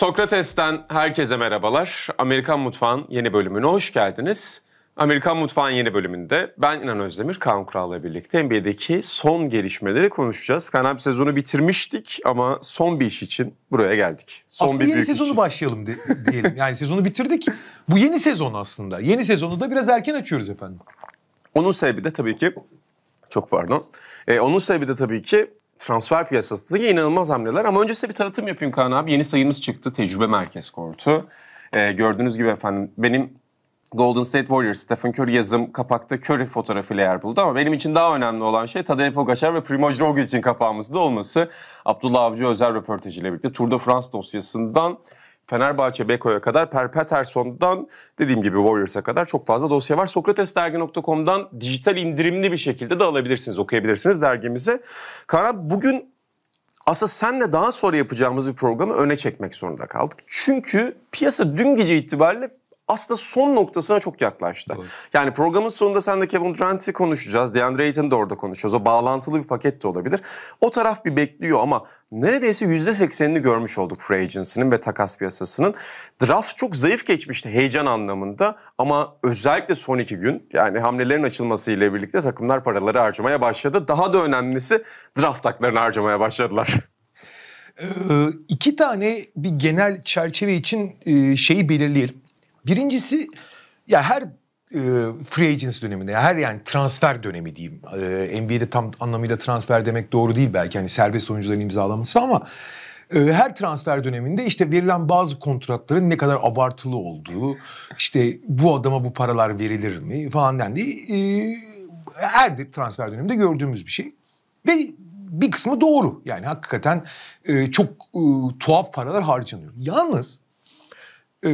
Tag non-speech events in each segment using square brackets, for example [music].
Sokrates'ten herkese merhabalar. Amerikan Mutfağın yeni bölümüne hoş geldiniz. Amerikan Mutfağın yeni bölümünde ben İnan Özdemir, Kaan Kural'la birlikte NBA'deki son gelişmeleri konuşacağız. Kanal abi sezonu bitirmiştik ama son bir iş için buraya geldik. Son aslında bir yeni büyük sezonu için. başlayalım de, diyelim. Yani sezonu bitirdik. Bu yeni sezon aslında. Yeni sezonu da biraz erken açıyoruz efendim. Onun sebebi de tabii ki çok pardon. Ee, onun sebebi de tabii ki transfer piyasasında inanılmaz hamleler. Ama önce bir tanıtım yapayım Kaan abi. Yeni sayımız çıktı. Tecrübe Merkez Kortu. Ee, gördüğünüz gibi efendim benim Golden State Warriors, Stephen Curry yazım kapakta Curry fotoğrafıyla yer buldu ama benim için daha önemli olan şey Tadej Pogacar ve Primoz Roglic'in kapağımızda olması. Abdullah Avcı özel röportajıyla birlikte Tour de France dosyasından Fenerbahçe Beko'ya kadar Per Peterson'dan dediğim gibi Warriors'a kadar çok fazla dosya var. Sokratesdergi.com'dan dijital indirimli bir şekilde de alabilirsiniz, okuyabilirsiniz dergimizi. Karan bugün aslında senle daha sonra yapacağımız bir programı öne çekmek zorunda kaldık. Çünkü piyasa dün gece itibariyle aslında son noktasına çok yaklaştı. Doğru. Yani programın sonunda sen de Kevin Durant'i konuşacağız. DeAndre Ayton da orada konuşacağız. O bağlantılı bir paket de olabilir. O taraf bir bekliyor ama neredeyse yüzde %80'ini görmüş olduk free agency'nin ve takas piyasasının. Draft çok zayıf geçmişti heyecan anlamında ama özellikle son iki gün yani hamlelerin açılması ile birlikte takımlar paraları harcamaya başladı. Daha da önemlisi draft taklarını harcamaya başladılar. [laughs] Ee, iki tane bir genel çerçeve için e, şeyi belirleyelim. Birincisi ya her e, free agents döneminde her yani transfer dönemi diyeyim. E, NBA'de tam anlamıyla transfer demek doğru değil belki hani serbest oyuncuların imzalanması ama e, her transfer döneminde işte verilen bazı kontratların ne kadar abartılı olduğu, işte bu adama bu paralar verilir mi falan dendiği e, her transfer döneminde gördüğümüz bir şey. Ve bir kısmı doğru. Yani hakikaten e, çok e, tuhaf paralar harcanıyor. Yalnız e,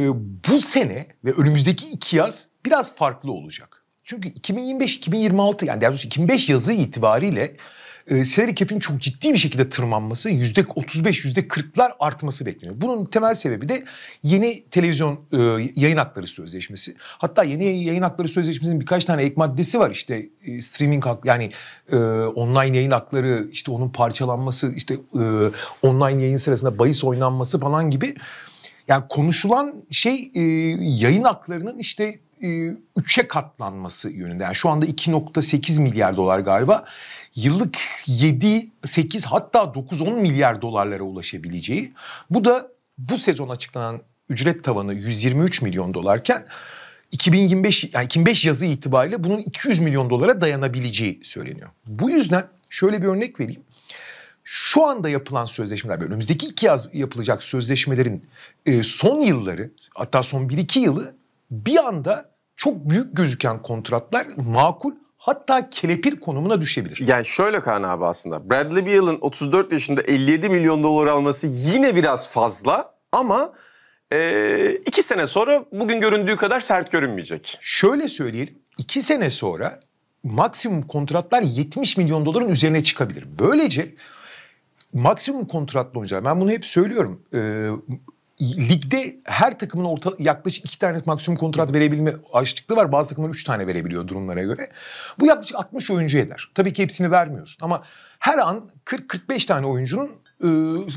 bu sene ve önümüzdeki iki yaz biraz farklı olacak. Çünkü 2025-2026 yani daha doğrusu 2005 yazı itibariyle e, salary cap'in çok ciddi bir şekilde tırmanması, yüzde %35, yüzde %40'lar artması bekleniyor. Bunun temel sebebi de yeni televizyon e, yayın hakları sözleşmesi. Hatta yeni yayın hakları sözleşmesinin birkaç tane ek maddesi var. İşte e, streaming hak yani e, online yayın hakları, işte onun parçalanması, işte e, online yayın sırasında bahis oynanması falan gibi yani konuşulan şey e, yayın haklarının işte e, üçe katlanması yönünde. Yani şu anda 2.8 milyar dolar galiba. Yıllık 7, 8 hatta 9-10 milyar dolarlara ulaşabileceği. Bu da bu sezon açıklanan ücret tavanı 123 milyon dolarken 2025 yani 2005 yazı itibariyle bunun 200 milyon dolara dayanabileceği söyleniyor. Bu yüzden şöyle bir örnek vereyim şu anda yapılan sözleşmeler, önümüzdeki iki yaz yapılacak sözleşmelerin e, son yılları hatta son bir iki yılı bir anda çok büyük gözüken kontratlar makul hatta kelepir konumuna düşebilir. Yani şöyle Kaan abi aslında Bradley Beal'ın 34 yaşında 57 milyon dolar alması yine biraz fazla ama e, iki sene sonra bugün göründüğü kadar sert görünmeyecek. Şöyle söyleyelim iki sene sonra maksimum kontratlar 70 milyon doların üzerine çıkabilir. Böylece maksimum kontratlı oyuncular. Ben bunu hep söylüyorum. E, ligde her takımın orta, yaklaşık iki tane maksimum kontrat verebilme açlıklığı var. Bazı takımlar üç tane verebiliyor durumlara göre. Bu yaklaşık 60 oyuncu eder. Tabii ki hepsini vermiyorsun ama her an 40-45 tane oyuncunun e,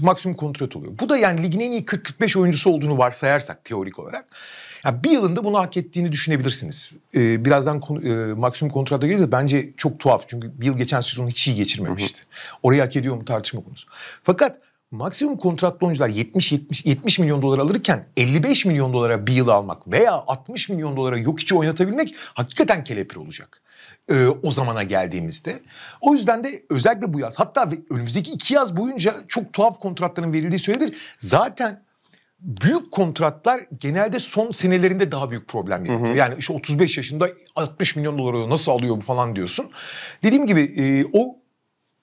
maksimum kontrat oluyor. Bu da yani ligin en iyi 40-45 oyuncusu olduğunu varsayarsak teorik olarak yani bir yılında bunu hak ettiğini düşünebilirsiniz. Ee, birazdan konu, e, maksimum kontrata geleceğiz. bence çok tuhaf. Çünkü bir yıl geçen sezonu hiç iyi geçirmemişti. Hı hı. Orayı hak ediyor mu tartışma konusu. Fakat maksimum kontratlı oyuncular 70 70 70 milyon dolar alırken 55 milyon dolara bir yıl almak veya 60 milyon dolara yok içi oynatabilmek hakikaten kelepir olacak. Ee, o zamana geldiğimizde. O yüzden de özellikle bu yaz hatta önümüzdeki iki yaz boyunca çok tuhaf kontratların verildiği söylenir. Zaten büyük kontratlar genelde son senelerinde daha büyük problem yaratıyor. Hı hı. Yani işte 35 yaşında 60 milyon dolar nasıl alıyor bu falan diyorsun. Dediğim gibi e, o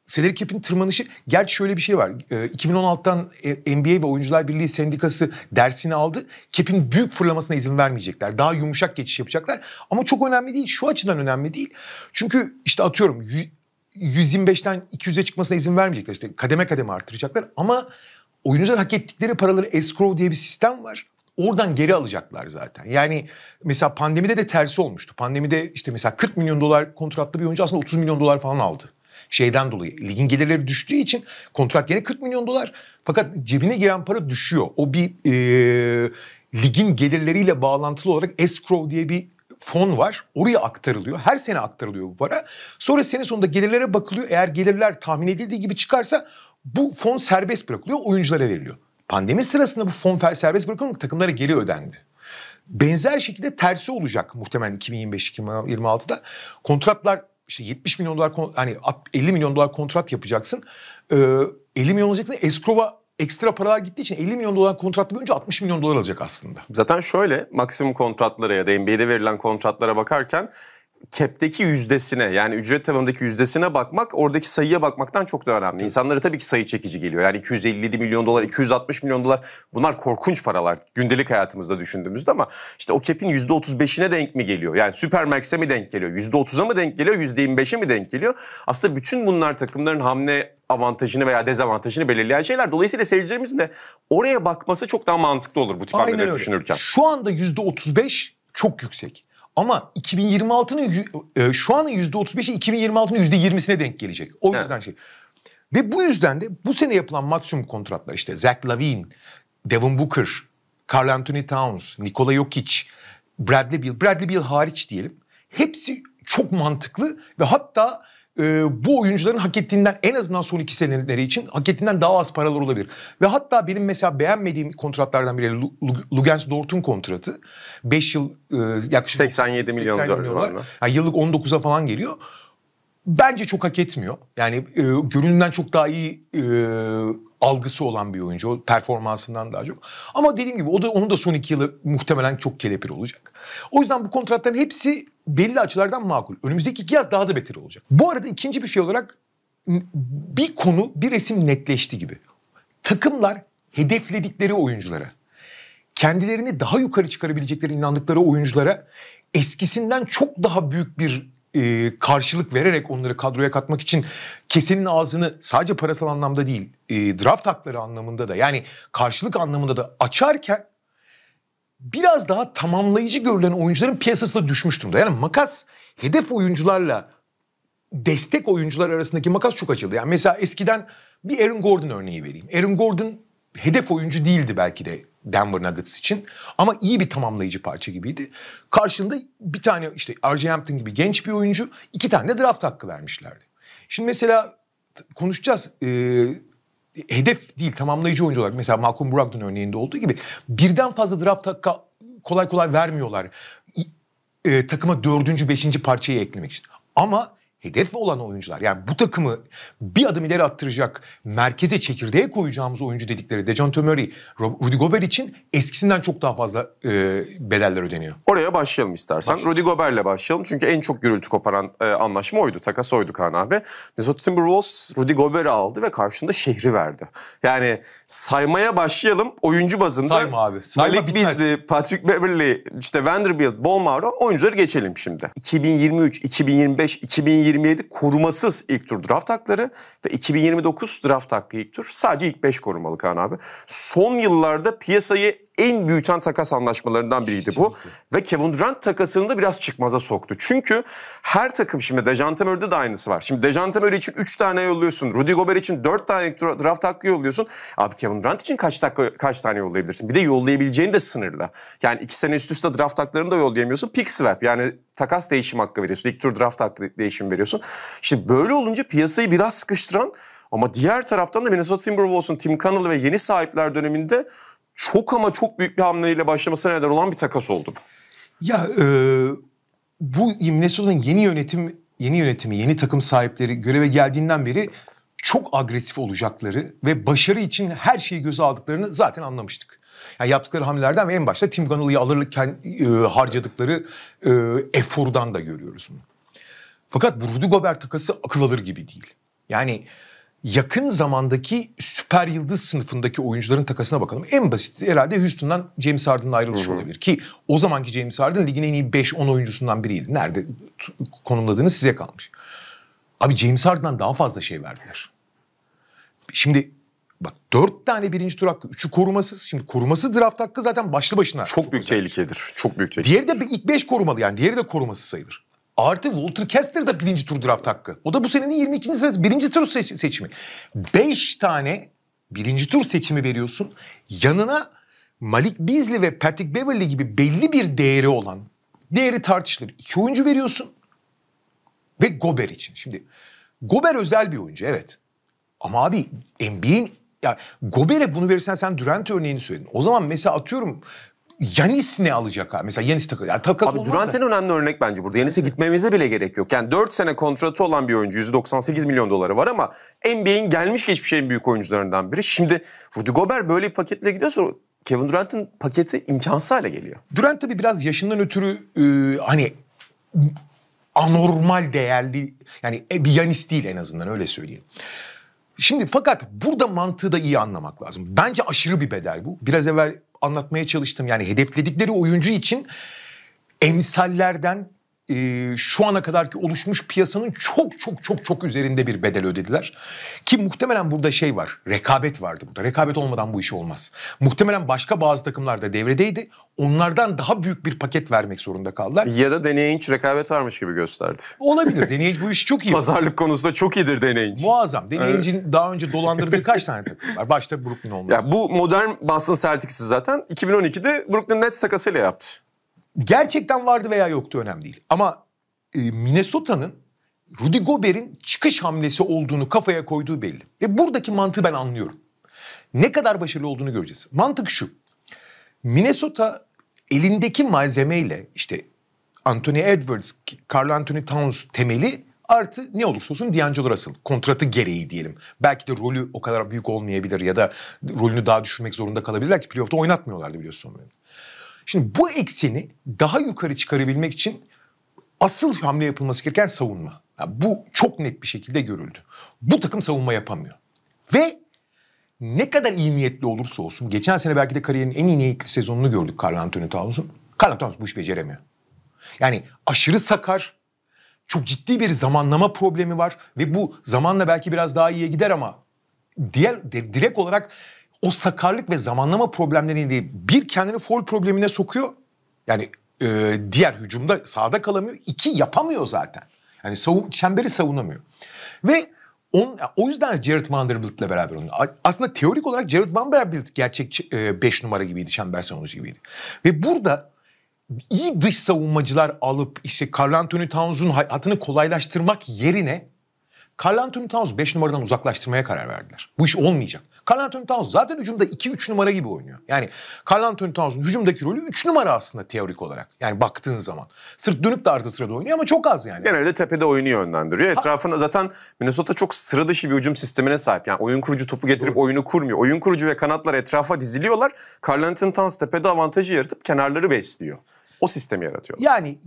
Salary cap'in tırmanışı gerçi şöyle bir şey var. E, 2016'tan e, NBA ve Oyuncular Birliği Sendikası dersini aldı. Cap'in büyük fırlamasına izin vermeyecekler. Daha yumuşak geçiş yapacaklar. Ama çok önemli değil. Şu açıdan önemli değil. Çünkü işte atıyorum 125'ten 200'e çıkmasına izin vermeyecekler. İşte kademe kademe artıracaklar ama oyuncular hak ettikleri paraları escrow diye bir sistem var. Oradan geri alacaklar zaten. Yani mesela pandemide de tersi olmuştu. Pandemide işte mesela 40 milyon dolar kontratlı bir oyuncu aslında 30 milyon dolar falan aldı. Şeyden dolayı ligin gelirleri düştüğü için kontrat yine 40 milyon dolar. Fakat cebine giren para düşüyor. O bir e, ligin gelirleriyle bağlantılı olarak escrow diye bir fon var. Oraya aktarılıyor. Her sene aktarılıyor bu para. Sonra sene sonunda gelirlere bakılıyor. Eğer gelirler tahmin edildiği gibi çıkarsa bu fon serbest bırakılıyor, oyunculara veriliyor. Pandemi sırasında bu fon serbest bırakılmak takımlara geri ödendi. Benzer şekilde tersi olacak muhtemelen 2025-2026'da. Kontratlar işte 70 milyon dolar hani 50 milyon dolar kontrat yapacaksın. Ee, 50 milyon olacaksın. Eskrova ekstra paralar gittiği için 50 milyon dolar kontratlı bir oyuncu 60 milyon dolar alacak aslında. Zaten şöyle maksimum kontratlara ya da NBA'de verilen kontratlara bakarken cap'teki yüzdesine yani ücret tabanındaki yüzdesine bakmak oradaki sayıya bakmaktan çok daha önemli. İnsanlara tabii ki sayı çekici geliyor. Yani 257 milyon dolar, 260 milyon dolar bunlar korkunç paralar gündelik hayatımızda düşündüğümüzde ama işte o cap'in %35'ine denk mi geliyor? Yani Supermax'e mi denk geliyor? %30'a mı denk geliyor? %25'e mi denk geliyor? Aslında bütün bunlar takımların hamle avantajını veya dezavantajını belirleyen şeyler. Dolayısıyla seyircilerimizin de oraya bakması çok daha mantıklı olur bu tip hamleleri düşünürken. Şu anda %35 çok yüksek. Ama 2026'nın e, şu anın %35'i 2026'nın %20'sine denk gelecek. O yüzden evet. şey. Ve bu yüzden de bu sene yapılan maksimum kontratlar işte Zach Lavine, Devin Booker, Carl Anthony Towns, Nikola Jokic, Bradley Beal, Bradley Beal hariç diyelim. Hepsi çok mantıklı ve hatta e, bu oyuncuların hak ettiğinden en azından son iki seneleri için hak ettiğinden daha az paralar olabilir. Ve hatta benim mesela beğenmediğim kontratlardan biri Lugens Dort'un kontratı. 5 yıl e, yaklaşık 87 milyon, milyon dolar. Yani yıllık 19'a falan geliyor. Bence çok hak etmiyor. Yani e, görünümden çok daha iyi e, algısı olan bir oyuncu. O performansından daha çok. Ama dediğim gibi o da onun da son iki yılı muhtemelen çok kelepir olacak. O yüzden bu kontratların hepsi belli açılardan makul. Önümüzdeki iki yaz daha da beter olacak. Bu arada ikinci bir şey olarak bir konu, bir resim netleşti gibi. Takımlar hedefledikleri oyunculara, kendilerini daha yukarı çıkarabilecekleri inandıkları oyunculara eskisinden çok daha büyük bir e, karşılık vererek onları kadroya katmak için kesenin ağzını sadece parasal anlamda değil e, draft hakları anlamında da yani karşılık anlamında da açarken biraz daha tamamlayıcı görülen oyuncuların piyasasına düşmüş durumda. Yani makas hedef oyuncularla destek oyuncular arasındaki makas çok açıldı. Yani mesela eskiden bir Aaron Gordon örneği vereyim. Aaron Gordon hedef oyuncu değildi belki de Denver Nuggets için. Ama iyi bir tamamlayıcı parça gibiydi. Karşında bir tane işte R.J. Hampton gibi genç bir oyuncu iki tane de draft hakkı vermişlerdi. Şimdi mesela konuşacağız. Ee, hedef değil tamamlayıcı oyuncu olarak mesela Malcolm Brogdon örneğinde olduğu gibi birden fazla draft hakkı kolay kolay vermiyorlar. E, takıma dördüncü, beşinci parçayı eklemek için. Ama hedef olan oyuncular yani bu takımı bir adım ileri attıracak merkeze çekirdeğe koyacağımız oyuncu dedikleri Dejan Murray, Rudy Gobert için eskisinden çok daha fazla e, bedeller ödeniyor. Oraya başlayalım istersen. Baş. Rudy Gobert'le başlayalım çünkü en çok gürültü koparan e, anlaşma oydu. Takas oydu Kaan abi. Minnesota Timberwolves Rudy Gobert'i aldı ve karşında şehri verdi. Yani saymaya başlayalım oyuncu bazında. Sayma abi. Sayma Malik Beasley, Patrick Beverly, işte Vanderbilt, Bolmaro Mauro oyuncuları geçelim şimdi. 2023, 2025, 2020 2027 korumasız ilk tur draft hakları ve 2029 draft hakkı ilk tur. Sadece ilk 5 korumalı Kaan abi. Son yıllarda piyasayı en büyüten takas anlaşmalarından biriydi bu. Ve Kevin Durant takasını da biraz çıkmaza soktu. Çünkü her takım şimdi Dejante Murray'de de aynısı var. Şimdi Dejante Murray için 3 tane yolluyorsun. Rudy Gobert için 4 tane draft hakkı yolluyorsun. Abi Kevin Durant için kaç, dakika, kaç tane yollayabilirsin? Bir de yollayabileceğin de sınırla. Yani 2 sene üst üste draft haklarını da yollayamıyorsun. Pick swap yani takas değişim hakkı veriyorsun. İlk tur draft hakkı değişim veriyorsun. Şimdi böyle olunca piyasayı biraz sıkıştıran ama diğer taraftan da Minnesota Timberwolves'un Tim Connelly ve yeni sahipler döneminde çok ama çok büyük bir hamleyle başlamasına neden olan bir takas oldu. Ya e, bu Minnesota'nın yeni yönetim yeni yönetimi, yeni takım sahipleri göreve geldiğinden beri çok agresif olacakları ve başarı için her şeyi göze aldıklarını zaten anlamıştık. Yani yaptıkları hamlelerden ve en başta Tim Gunnell'ı alırken e, harcadıkları e, efordan da görüyoruz bunu. Fakat bu Rudy Gobert takası akıl alır gibi değil. Yani yakın zamandaki süper yıldız sınıfındaki oyuncuların takasına bakalım. En basit herhalde Houston'dan James Harden'ın ayrılış olabilir. Ki o zamanki James Harden ligin en iyi 5-10 oyuncusundan biriydi. Nerede konumladığını size kalmış. Abi James Harden'dan daha fazla şey verdiler. Şimdi bak dört tane birinci tur hakkı, üçü korumasız. Şimdi korumasız draft hakkı zaten başlı başına. Çok, çok büyük özelmiş. Şey. tehlikedir. Çok büyük tehlikedir. Diğeri de ilk beş korumalı yani. Diğeri de korumasız sayılır. Artı Walter Kessler de birinci tur draft hakkı. O da bu senenin 22. sırası. Birinci tur seç seçimi. Beş tane birinci tur seçimi veriyorsun. Yanına Malik Beasley ve Patrick Beverly gibi belli bir değeri olan, değeri tartışılır. İki oyuncu veriyorsun ve Gober için. Şimdi Gober özel bir oyuncu evet. Ama abi NBA'in ya Gober'e bunu verirsen sen Durant örneğini söyledin. O zaman mesela atıyorum Yanis ne alacak abi? Mesela Yanis takı. Yani takas abi Durant'ın önemli örnek bence burada. Yanis'e gitmemize bile gerek yok. Yani 4 sene kontratı olan bir oyuncu. 198 milyon doları var ama NBA'in gelmiş geçmiş en büyük oyuncularından biri. Şimdi Rudy Gobert böyle bir paketle gidiyorsa Kevin Durant'ın paketi imkansız hale geliyor. Durant tabii biraz yaşından ötürü e, hani anormal değerli yani e, bir Yanis değil en azından öyle söyleyeyim. Şimdi fakat burada mantığı da iyi anlamak lazım. Bence aşırı bir bedel bu. Biraz evvel anlatmaya çalıştım. Yani hedefledikleri oyuncu için emsallerden e, şu ana kadarki oluşmuş piyasanın çok çok çok çok üzerinde bir bedel ödediler. Ki muhtemelen burada şey var, rekabet vardı burada. Rekabet olmadan bu iş olmaz. Muhtemelen başka bazı takımlar da devredeydi. Onlardan daha büyük bir paket vermek zorunda kaldılar. Ya da Deneyinç rekabet varmış gibi gösterdi. Olabilir. Deneyinç bu iş çok iyi. Pazarlık konusunda çok iyidir Deneyinç. Muazzam. Deneyinç'in evet. daha önce dolandırdığı kaç tane takım var? Başta Brooklyn [laughs] olmalı. Ya bu modern Boston Celtics'i zaten 2012'de Brooklyn Nets takasıyla yaptı gerçekten vardı veya yoktu önemli değil. Ama e, Minnesota'nın Rudy Gobert'in çıkış hamlesi olduğunu kafaya koyduğu belli. Ve buradaki mantığı ben anlıyorum. Ne kadar başarılı olduğunu göreceğiz. Mantık şu. Minnesota elindeki malzemeyle işte Anthony Edwards, Carl Anthony Towns temeli artı ne olursa olsun D'Angelo Russell. Kontratı gereği diyelim. Belki de rolü o kadar büyük olmayabilir ya da rolünü daha düşürmek zorunda kalabilir. Belki playoff'ta oynatmıyorlardı biliyorsun. Benim. Şimdi bu ekseni daha yukarı çıkarabilmek için asıl hamle yapılması gereken savunma. Yani bu çok net bir şekilde görüldü. Bu takım savunma yapamıyor. Ve ne kadar iyi niyetli olursa olsun geçen sene belki de kariyerin en iyi niyetli sezonunu gördük Carl Anthony Towns'un. Carl Anthony Towns bu işi beceremiyor. Yani aşırı sakar, çok ciddi bir zamanlama problemi var ve bu zamanla belki biraz daha iyiye gider ama diğer direkt olarak o sakarlık ve zamanlama problemleriyle bir kendini foul problemine sokuyor. Yani e, diğer hücumda sağda kalamıyor. İki yapamıyor zaten. Yani savun, çemberi savunamıyor. Ve on, o yüzden Jared Vanderbilt'le beraber oynuyor. Aslında teorik olarak Jared Vanderbilt gerçek 5 e, numara gibiydi. Çember savunucu gibiydi. Ve burada iyi dış savunmacılar alıp işte Carl Anthony Towns'un hayatını kolaylaştırmak yerine Carl Anthony Towns 5 numaradan uzaklaştırmaya karar verdiler. Bu iş olmayacak. Carl Anthony Towns zaten hücumda 2-3 numara gibi oynuyor. Yani Carl Anthony Towns'un hücumdaki rolü 3 numara aslında teorik olarak. Yani baktığın zaman. Sırt dönüp de ardı sırada oynuyor ama çok az yani. Genelde tepede oyunu yönlendiriyor. Etrafına ha. zaten Minnesota çok sıra dışı bir hücum sistemine sahip. Yani oyun kurucu topu getirip Doğru. oyunu kurmuyor. Oyun kurucu ve kanatlar etrafa diziliyorlar. Carl Anthony Towns tepede avantajı yaratıp kenarları besliyor. O sistemi yaratıyor. Yani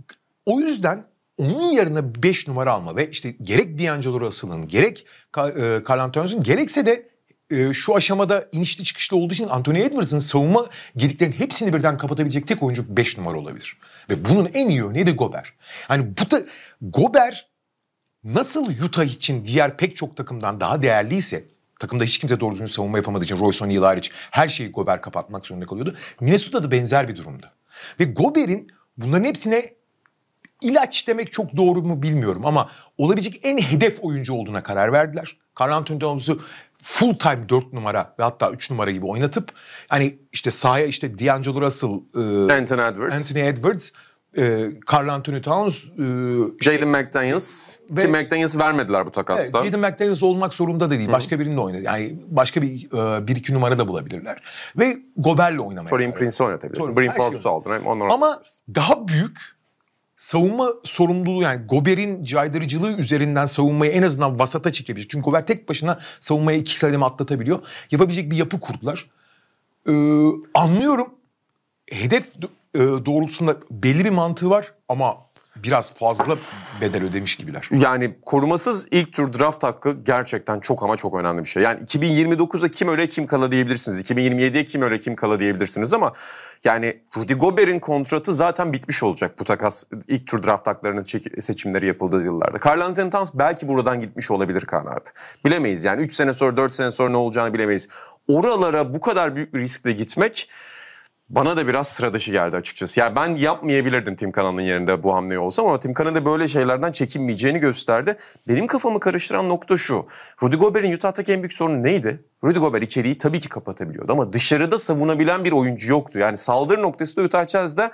o yüzden onun yerine 5 numara alma ve işte gerek D'Angelo Russell'ın gerek e, Carl Anthony's'ın gerekse de ee, şu aşamada inişli çıkışlı olduğu için Anthony Edwards'ın savunma gediklerinin hepsini birden kapatabilecek tek oyuncu 5 numara olabilir. Ve bunun en iyi örneği de Gober. Hani bu da Gober nasıl Utah için diğer pek çok takımdan daha değerliyse takımda hiç kimse doğru düzgün savunma yapamadığı için Royce O'Neal hariç her şeyi Gober kapatmak zorunda kalıyordu. Minnesota'da benzer bir durumda. Ve Gober'in bunların hepsine ilaç demek çok doğru mu bilmiyorum ama olabilecek en hedef oyuncu olduğuna karar verdiler. Carl Anthony Towns'u full time 4 numara ve hatta 3 numara gibi oynatıp hani işte sahaya işte D'Angelo Russell, e, Anthony Edwards, Anthony Edwards e, Carl Anthony Towns, e, Jaden McDaniels ve, ki McDaniels vermediler bu takasta. Evet, Jaden McDaniels olmak zorunda da değil. başka birini de oynadı. Yani başka bir e, bir iki numara da bulabilirler. Ve Gober'le oynamaya. Torin Prince oynatabilirsin. Torin Prince'i aldın. Ama daha büyük savunma sorumluluğu yani Gober'in caydırıcılığı üzerinden savunmayı en azından vasata çekebilir Çünkü Gober tek başına savunmaya iki kademe atlatabiliyor. Yapabilecek bir yapı kurdular. Ee, anlıyorum. Hedef e, doğrultusunda belli bir mantığı var ama biraz fazla bedel ödemiş gibiler. Yani korumasız ilk tur draft hakkı gerçekten çok ama çok önemli bir şey. Yani 2029'da kim öyle kim kala diyebilirsiniz. 2027'ye kim öyle kim kala diyebilirsiniz ama yani Rudy Gobert'in kontratı zaten bitmiş olacak bu takas ilk tur draft haklarının seçimleri yapıldığı yıllarda. Carl Anthony Towns belki buradan gitmiş olabilir Kaan abi. Bilemeyiz yani 3 sene sonra 4 sene sonra ne olacağını bilemeyiz. Oralara bu kadar büyük bir riskle gitmek bana da biraz sıra dışı geldi açıkçası. Yani ben yapmayabilirdim Tim Timkan'ın yerinde bu hamleyi olsam ama Tim Timkan'ın da böyle şeylerden çekinmeyeceğini gösterdi. Benim kafamı karıştıran nokta şu. Rudy Gobert'in Utah'taki en büyük sorunu neydi? Rudy Gobert içeriği tabii ki kapatabiliyordu ama dışarıda savunabilen bir oyuncu yoktu. Yani saldırı noktası da Utah Jazz'da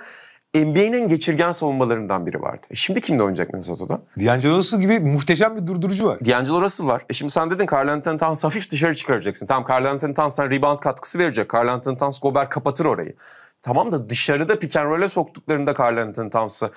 NBA'nin geçirgen savunmalarından biri vardı. E şimdi kimle oynayacak Minnesota'da? D'Angelo Russell gibi muhteşem bir durdurucu var. D'Angelo Russell var. E şimdi sen dedin Carl Anthony Towns hafif dışarı çıkaracaksın. Tamam Carl Anthony Towns'a rebound katkısı verecek. Carl Anthony Towns Gobert kapatır orayı. Tamam da dışarıda pick and roll'e soktuklarında Carl Anthony Towns'ı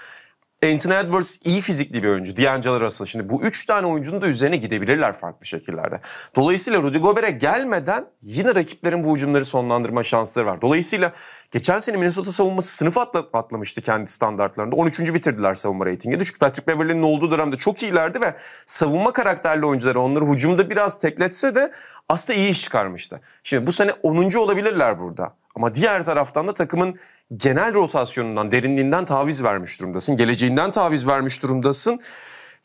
Anthony Edwards iyi fizikli bir oyuncu. D'Angelo Russell. Şimdi bu üç tane oyuncunun da üzerine gidebilirler farklı şekillerde. Dolayısıyla Rudy Gobert'e gelmeden yine rakiplerin bu hücumları sonlandırma şansları var. Dolayısıyla geçen sene Minnesota savunması sınıf atla, atlamıştı kendi standartlarında. 13. bitirdiler savunma reytingi. Çünkü Patrick Beverley'nin olduğu dönemde çok iyilerdi ve savunma karakterli oyuncuları onları hücumda biraz tekletse de aslında iyi iş çıkarmıştı. Şimdi bu sene 10. olabilirler burada. Ama diğer taraftan da takımın genel rotasyonundan, derinliğinden taviz vermiş durumdasın. Geleceğinden taviz vermiş durumdasın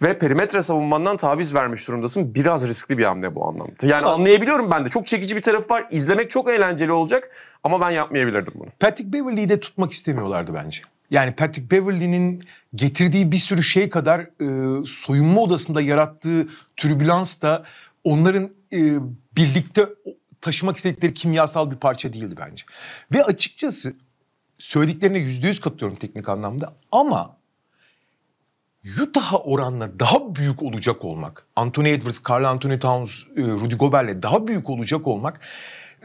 ve perimetre savunmandan taviz vermiş durumdasın. Biraz riskli bir hamle bu anlamda. Yani anlayabiliyorum ben de. Çok çekici bir taraf var. İzlemek çok eğlenceli olacak ama ben yapmayabilirdim bunu. Patrick Beverley'i de tutmak istemiyorlardı bence. Yani Patrick Beverly'nin getirdiği bir sürü şey kadar e, soyunma odasında yarattığı türbülans da onların e, birlikte taşımak istedikleri kimyasal bir parça değildi bence. Ve açıkçası Söylediklerine yüzde yüz katılıyorum teknik anlamda ama Utah'a oranla daha büyük olacak olmak, Anthony Edwards, Carl Anthony Towns, e, Rudy Gobert'le daha büyük olacak olmak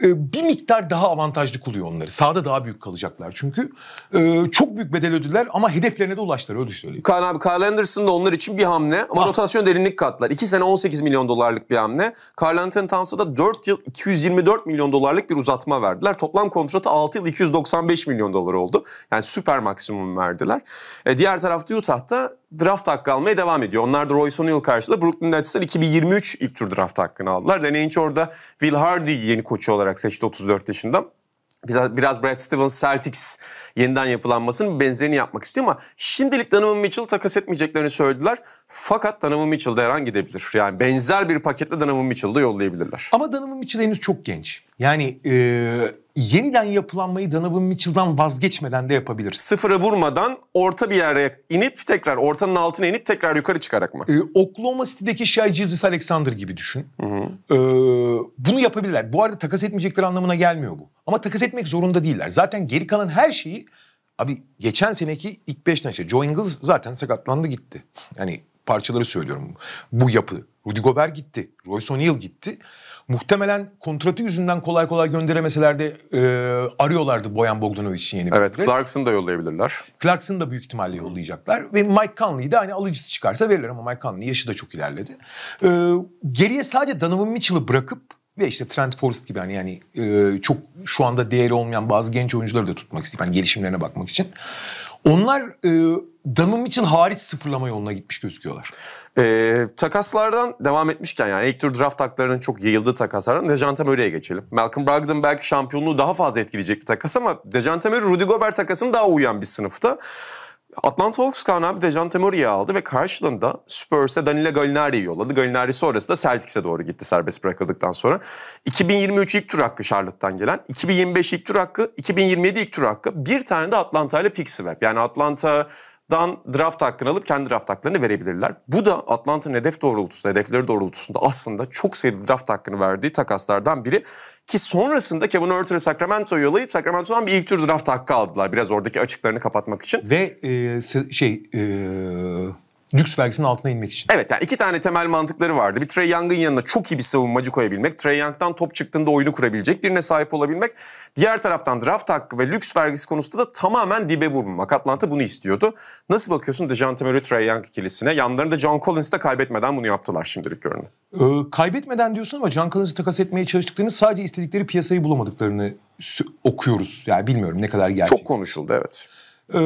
ee, bir miktar daha avantajlı kılıyor onları. Sağda daha büyük kalacaklar çünkü. Ee, çok büyük bedel ödüller ama hedeflerine de ulaştılar öyle söyleyeyim. Kaan abi Carl Anderson da onlar için bir hamle ama ah. rotasyon derinlik katlar. 2 sene 18 milyon dolarlık bir hamle. Carl Anthony Towns'a da 4 yıl 224 milyon dolarlık bir uzatma verdiler. Toplam kontratı 6 yıl 295 milyon dolar oldu. Yani süper maksimum verdiler. E, diğer tarafta Utah'ta draft hakkı almaya devam ediyor. Onlar da Royce O'Neal karşısında Brooklyn Nets'ten 2023 ilk tur draft hakkını aldılar. Danny orada Will Hardy yeni koçu olarak seçti 34 yaşında biraz Brad Stevens Celtics yeniden yapılanmasının benzerini yapmak istiyor ama şimdilik Donovan Mitchell takas etmeyeceklerini söylediler. Fakat Donovan Mitchell de her an gidebilir. Yani benzer bir paketle Donovan Mitchell'ı da yollayabilirler. Ama Donovan Mitchell henüz çok genç. Yani e, yeniden yapılanmayı Donovan Mitchell'dan vazgeçmeden de yapabilir. Sıfıra vurmadan orta bir yere inip tekrar ortanın altına inip tekrar yukarı çıkarak mı? Ee, Oklahoma City'deki Shai Gilgis Alexander gibi düşün. Hı hı. Ee, bunu yapabilirler. Bu arada takas etmeyecekler anlamına gelmiyor bu. Ama takas etmek zorunda değiller. Zaten geri kalan her şeyi abi geçen seneki ilk 5 neşe Joe Ingles zaten sakatlandı gitti. Yani parçaları söylüyorum. Bu yapı. Rudy Gobert gitti. Royce O'Neal gitti. Muhtemelen kontratı yüzünden kolay kolay gönderemeseler de e, arıyorlardı Boyan Bogdanovic için yeni bir Evet adres. Clarkson'ı da yollayabilirler. Clarkson'ı da büyük ihtimalle yollayacaklar. Ve Mike Conley'i de hani alıcısı çıkarsa verirler ama Mike Conley yaşı da çok ilerledi. E, geriye sadece Donovan Mitchell'ı bırakıp ve işte Trent Forrest gibi hani yani e, çok şu anda değeri olmayan bazı genç oyuncuları da tutmak isteyip hani gelişimlerine bakmak için. Onlar e, Dunham için hariç sıfırlama yoluna gitmiş gözüküyorlar. E, takaslardan devam etmişken yani ilk tur draft haklarının çok yayıldığı takaslardan Dejante Murray'e geçelim. Malcolm Brogdon belki şampiyonluğu daha fazla etkileyecek bir takas ama Dejante Murray Rudy Gobert takasını daha uyan bir sınıfta. Atlanta Hawks Kaan abi Dejan Temuri'yi aldı ve karşılığında Spurs'e Danilo Gallinari'yi yolladı. Gallinari sonrası da Celtics'e doğru gitti serbest bırakıldıktan sonra. 2023 ilk tur hakkı Charlotte'tan gelen. 2025 ilk tur hakkı, 2027 ilk tur hakkı. Bir tane de Atlanta ile pick swap. Yani Atlanta dan draft hakkını alıp kendi draft haklarını verebilirler. Bu da Atlanta'nın hedef doğrultusunda, hedefleri doğrultusunda aslında çok sayıda draft hakkını verdiği takaslardan biri. Ki sonrasında Kevin Herter'ı Sacramento yollayıp Sacramento'dan bir ilk tur draft hakkı aldılar. Biraz oradaki açıklarını kapatmak için. Ve e, şey... E lüks vergisinin altına inmek için. Evet yani iki tane temel mantıkları vardı. Bir Trey Young'ın yanına çok iyi bir savunmacı koyabilmek. Trey Young'dan top çıktığında oyunu kurabilecek birine sahip olabilmek. Diğer taraftan draft hakkı ve lüks vergisi konusunda da tamamen dibe vurmamak. Atlanta bunu istiyordu. Nasıl bakıyorsun DeJounte Murray, Trey Young ikilisine? Yanlarında John Collins'i de kaybetmeden bunu yaptılar şimdilik görünüyor. Ee, kaybetmeden diyorsun ama John Collins'i takas etmeye çalıştıklarını sadece istedikleri piyasayı bulamadıklarını okuyoruz. Yani bilmiyorum ne kadar gerçek. Çok konuşuldu evet. Ee,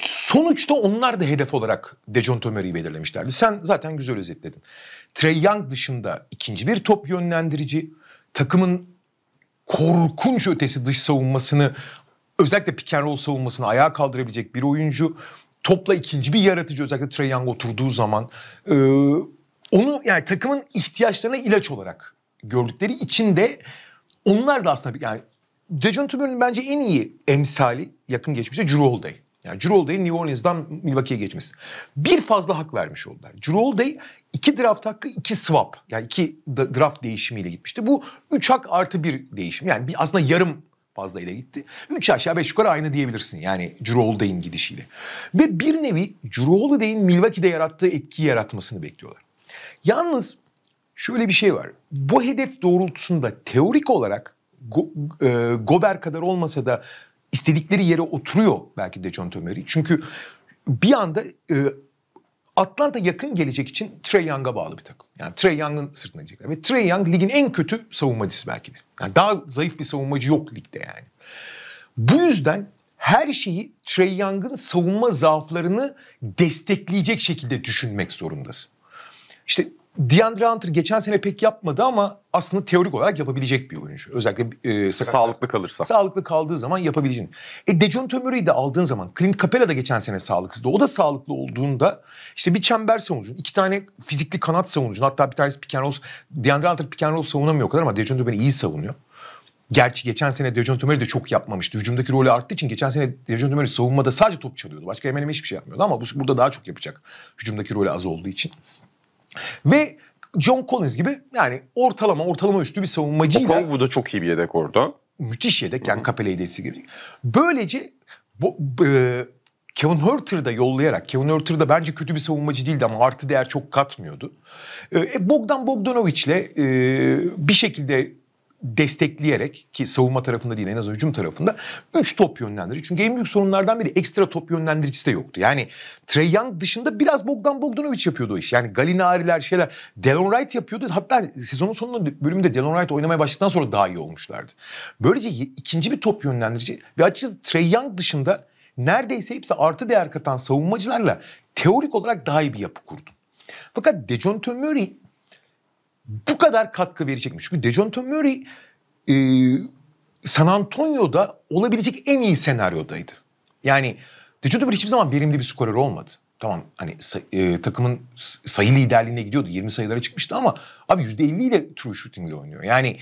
sonuçta onlar da hedef olarak Dejon Tömer'i belirlemişlerdi. Sen zaten güzel özetledin. Trey Young dışında ikinci bir top yönlendirici, takımın korkunç ötesi dış savunmasını özellikle pick and roll savunmasını ayağa kaldırabilecek bir oyuncu. Topla ikinci bir yaratıcı özellikle Trey Young oturduğu zaman. E, onu yani takımın ihtiyaçlarına ilaç olarak gördükleri için de onlar da aslında yani Dejon Tümer'in bence en iyi emsali yakın geçmişte Drew Holiday. Yani Jrue New Orleans'dan Milwaukee'ye geçmesi. Bir fazla hak vermiş oldular. Jrue iki draft hakkı iki swap. Yani iki draft değişimiyle gitmişti. Bu üç hak artı bir değişim. Yani bir, aslında yarım fazla ile gitti. Üç aşağı beş yukarı aynı diyebilirsin yani Jrue gidişiyle. Ve bir nevi Jrue Milwaukee'de yarattığı etkiyi yaratmasını bekliyorlar. Yalnız şöyle bir şey var. Bu hedef doğrultusunda teorik olarak Go, e, Gober kadar olmasa da istedikleri yere oturuyor belki de John Tomeri. Çünkü bir anda e, Atlanta yakın gelecek için Trey Young'a bağlı bir takım. Yani Trey Young'ın sırtına gidecekler. Ve Trey Young ligin en kötü savunmacısı belki de. Yani daha zayıf bir savunmacı yok ligde yani. Bu yüzden her şeyi Trey Young'ın savunma zaaflarını destekleyecek şekilde düşünmek zorundasın. İşte DeAndre Hunter geçen sene pek yapmadı ama aslında teorik olarak yapabilecek bir oyuncu. Özellikle e, sakatlar. Sağlıklı kalırsa. Sağlıklı kaldığı zaman yapabileceğin. E Dejon Tömürü'yü de aldığın zaman Clint Capela da geçen sene sağlıklıydı. O da sağlıklı olduğunda işte bir çember savunucun, iki tane fizikli kanat savunucun hatta bir tanesi pick and roll, DeAndre Hunter pick and roll savunamıyor o kadar ama Dejon Tömürü iyi savunuyor. Gerçi geçen sene Dejon Tömeri de çok yapmamıştı. Hücumdaki rolü arttığı için geçen sene Dejon Tömeri savunmada sadece top çalıyordu. Başka hemen hemen hiçbir şey yapmıyordu ama bu, burada daha çok yapacak. Hücumdaki rolü az olduğu için. Ve John Collins gibi yani ortalama ortalama üstü bir savunmacıyla... Okongwu da çok iyi bir yedek orada. Müthiş yedek yani Kapele'yi de gibi. Böylece bu, e, Kevin Herter'ı da yollayarak, Kevin Herter da bence kötü bir savunmacı değildi ama artı değer çok katmıyordu. E, e Bogdan Bogdanovic'le e, bir şekilde destekleyerek ki savunma tarafında değil en az hücum tarafında 3 top yönlendirici. Çünkü en büyük sorunlardan biri ekstra top yönlendiricisi de yoktu. Yani Trey Young dışında biraz Bogdan Bogdanovic yapıyordu o iş. Yani Galinari'ler şeyler. Delon Wright yapıyordu. Hatta sezonun sonunda bölümde Delon Wright oynamaya başladıktan sonra daha iyi olmuşlardı. Böylece ikinci bir top yönlendirici ve açıkçası Trey Young dışında neredeyse hepsi artı değer katan savunmacılarla teorik olarak daha iyi bir yapı kurdum. Fakat Dejon Murray bu kadar katkı verecekmiş. Çünkü Dejounte Murray e, San Antonio'da olabilecek en iyi senaryodaydı. Yani Dejounte Murray hiçbir zaman verimli bir skorer olmadı. Tamam hani e, takımın sayı liderliğine gidiyordu. 20 sayılara çıkmıştı ama abi %50 ile true shooting ile oynuyor. Yani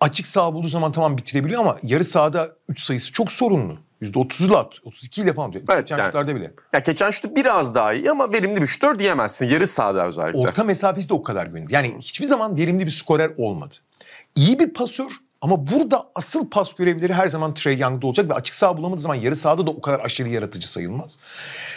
açık sağ bulduğu zaman tamam bitirebiliyor ama yarı sahada 3 sayısı çok sorunlu. %30'la, 32 ile falan diyor. Evet, geçen yani, bile. Ya geçen şutu biraz daha iyi ama verimli bir şutör diyemezsin. Yarı sahada özellikle. Orta mesafesi de o kadar gündü. Yani hiçbir zaman verimli bir skorer olmadı. İyi bir pasör ama burada asıl pas görevleri her zaman Trey Young'da olacak ve açık saha bulamadığı zaman yarı sahada da o kadar aşırı yaratıcı sayılmaz.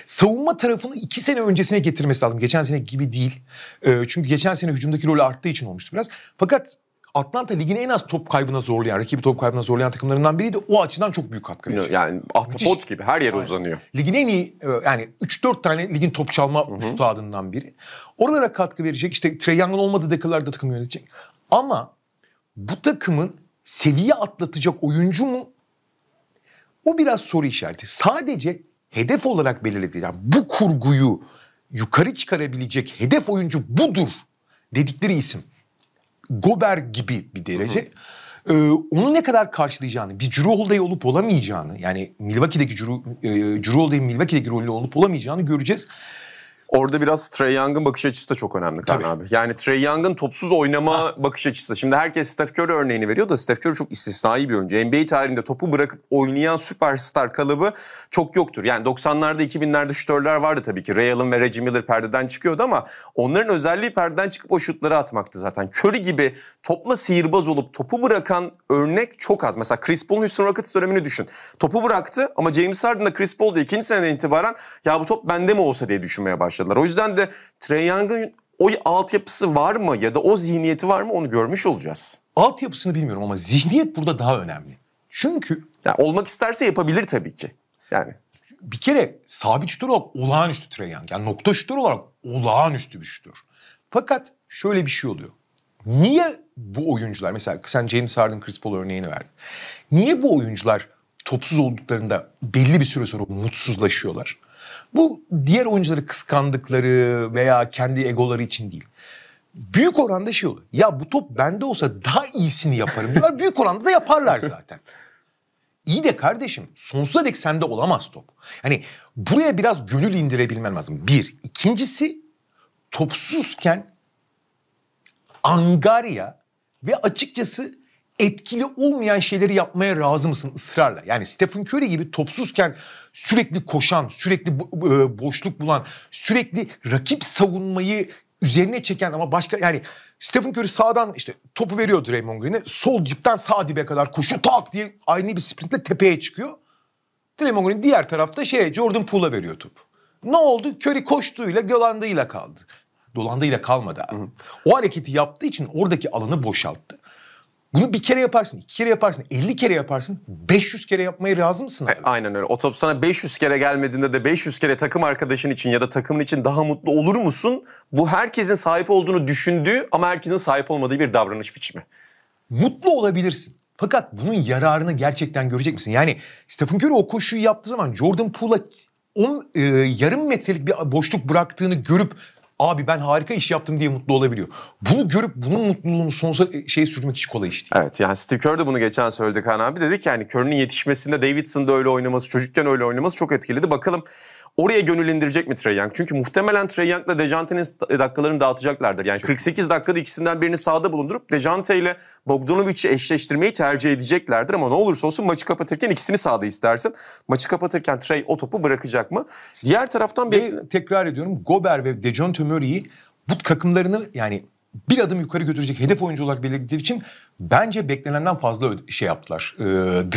Savunma tarafını iki sene öncesine getirmesi lazım. Geçen sene gibi değil. Ee, çünkü geçen sene hücumdaki rolü arttığı için olmuştu biraz. Fakat Atlanta ligini en az top kaybına zorlayan, rakibi top kaybına zorlayan takımlarından biriydi. O açıdan çok büyük katkı verici. Yani ahtapot gibi her yere yani, uzanıyor. Ligin en iyi e, yani 3-4 tane ligin top çalma Hı-hı. üstadından biri. Oralara katkı verecek. İşte Trey Young'ın olmadığı dakikalarda takım yönetecek. Ama bu takımın seviye atlatacak oyuncu mu? O biraz soru işareti. Sadece hedef olarak belirledi. Yani bu kurguyu yukarı çıkarabilecek hedef oyuncu budur dedikleri isim. Gober gibi bir derece. Hı hı. Ee, onu ne kadar karşılayacağını, bir Drew Holiday olup olamayacağını yani Milwaukee'deki Drew, e, Drew Holiday'in Milwaukee'deki rolü olup olamayacağını göreceğiz. Orada biraz Trey Young'ın bakış açısı da çok önemli Kaan abi. Yani Trey Young'ın topsuz oynama ha. bakış açısı. Şimdi herkes Steph Curry örneğini veriyor da Steph Curry çok istisnai bir oyuncu. NBA tarihinde topu bırakıp oynayan süperstar kalıbı çok yoktur. Yani 90'larda 2000'lerde şütörler vardı tabii ki. Ray Allen ve Reggie Miller perdeden çıkıyordu ama onların özelliği perdeden çıkıp o şutları atmaktı zaten. Curry gibi topla sihirbaz olup topu bırakan örnek çok az. Mesela Chris Paul'un Houston Rockets dönemini düşün. Topu bıraktı ama James Harden da Chris Paul'da ikinci seneden itibaren ya bu top bende mi olsa diye düşünmeye başladı başladılar. O yüzden de Trey Young'ın o altyapısı var mı ya da o zihniyeti var mı onu görmüş olacağız. Altyapısını bilmiyorum ama zihniyet burada daha önemli. Çünkü... Yani olmak isterse yapabilir tabii ki. Yani bir kere sabit şutör olarak olağanüstü Trey Young. Yani nokta şutör olarak olağanüstü bir şutör. Fakat şöyle bir şey oluyor. Niye bu oyuncular mesela sen James Harden Chris Paul örneğini verdin. Niye bu oyuncular topsuz olduklarında belli bir süre sonra mutsuzlaşıyorlar? Bu diğer oyuncuları kıskandıkları veya kendi egoları için değil. Büyük oranda şey oluyor. Ya bu top bende olsa daha iyisini yaparım diyorlar. [laughs] Büyük oranda da yaparlar zaten. İyi de kardeşim sonsuza dek sende olamaz top. Yani buraya biraz gönül indirebilmen lazım. Bir. ikincisi topsuzken angarya ve açıkçası etkili olmayan şeyleri yapmaya razı mısın ısrarla? Yani Stephen Curry gibi topsuzken sürekli koşan, sürekli e, boşluk bulan, sürekli rakip savunmayı üzerine çeken ama başka yani Stephen Curry sağdan işte topu veriyor Draymond Green'e sol cipten sağ dibe kadar koşuyor tak diye aynı bir sprintle tepeye çıkıyor. Draymond Green diğer tarafta şey Jordan Poole'a veriyor topu. Ne oldu? Curry koştuğuyla dolandığıyla kaldı. Dolandığıyla kalmadı abi. hı. O hareketi yaptığı için oradaki alanı boşalttı. Bunu bir kere yaparsın, iki kere yaparsın, 50 kere yaparsın, 500 kere yapmaya razı mısın? E, abi? Aynen öyle. O sana 500 kere gelmediğinde de 500 kere takım arkadaşın için ya da takımın için daha mutlu olur musun? Bu herkesin sahip olduğunu düşündüğü ama herkesin sahip olmadığı bir davranış biçimi. Mutlu olabilirsin. Fakat bunun yararını gerçekten görecek misin? Yani Stephen Curry o koşuyu yaptığı zaman Jordan Poole'a 10 e, yarım metrelik bir boşluk bıraktığını görüp abi ben harika iş yaptım diye mutlu olabiliyor. Bunu görüp bunun mutluluğunu sonsuza e, şey sürmek hiç kolay iş değil. Evet yani Steve Kerr de bunu geçen söyledi Kaan abi. Dedi ki yani Kerr'ün yetişmesinde Davidson'da öyle oynaması, çocukken öyle oynaması çok etkiledi. Bakalım Oraya gönüllendirecek mi Trey Young? Çünkü muhtemelen Trey Young'la Dejante'nin dakikalarını dağıtacaklardır. Yani 48 dakikada ikisinden birini sahada bulundurup Dejante ile Bogdanovic'i eşleştirmeyi tercih edeceklerdir. Ama ne olursa olsun maçı kapatırken ikisini sahada istersin. Maçı kapatırken Trey o topu bırakacak mı? Diğer taraftan... Bir... Tekrar ediyorum Gober ve Dejante Murray'i bu takımlarını yani bir adım yukarı götürecek hedef oyuncu olarak belirlediği için bence beklenenden fazla şey yaptılar. E,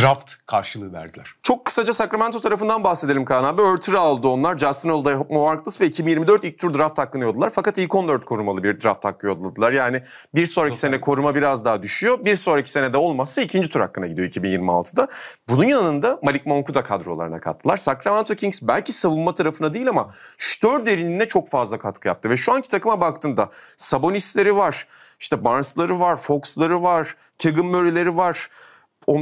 draft karşılığı verdiler. Çok kısaca Sacramento tarafından bahsedelim Kaan abi. Örtür'ü aldı onlar. Justin Holiday, Mo Harkless ve 2024 ilk tur draft hakkını yolladılar. Fakat ilk 14 korumalı bir draft hakkı yolladılar. Yani bir sonraki Çok sene abi. koruma biraz daha düşüyor. Bir sonraki sene de olmazsa ikinci tur hakkına gidiyor 2026'da. Bunun yanında Malik Monk'u da kadrolarına kattılar. Sacramento Kings belki savunma tarafına değil ama şütör derinliğine çok fazla katkı yaptı. Ve şu anki takıma baktığında Sabonis'leri var. İşte Barnes'ları var, Fox'ları var, Keegan Murray'leri var.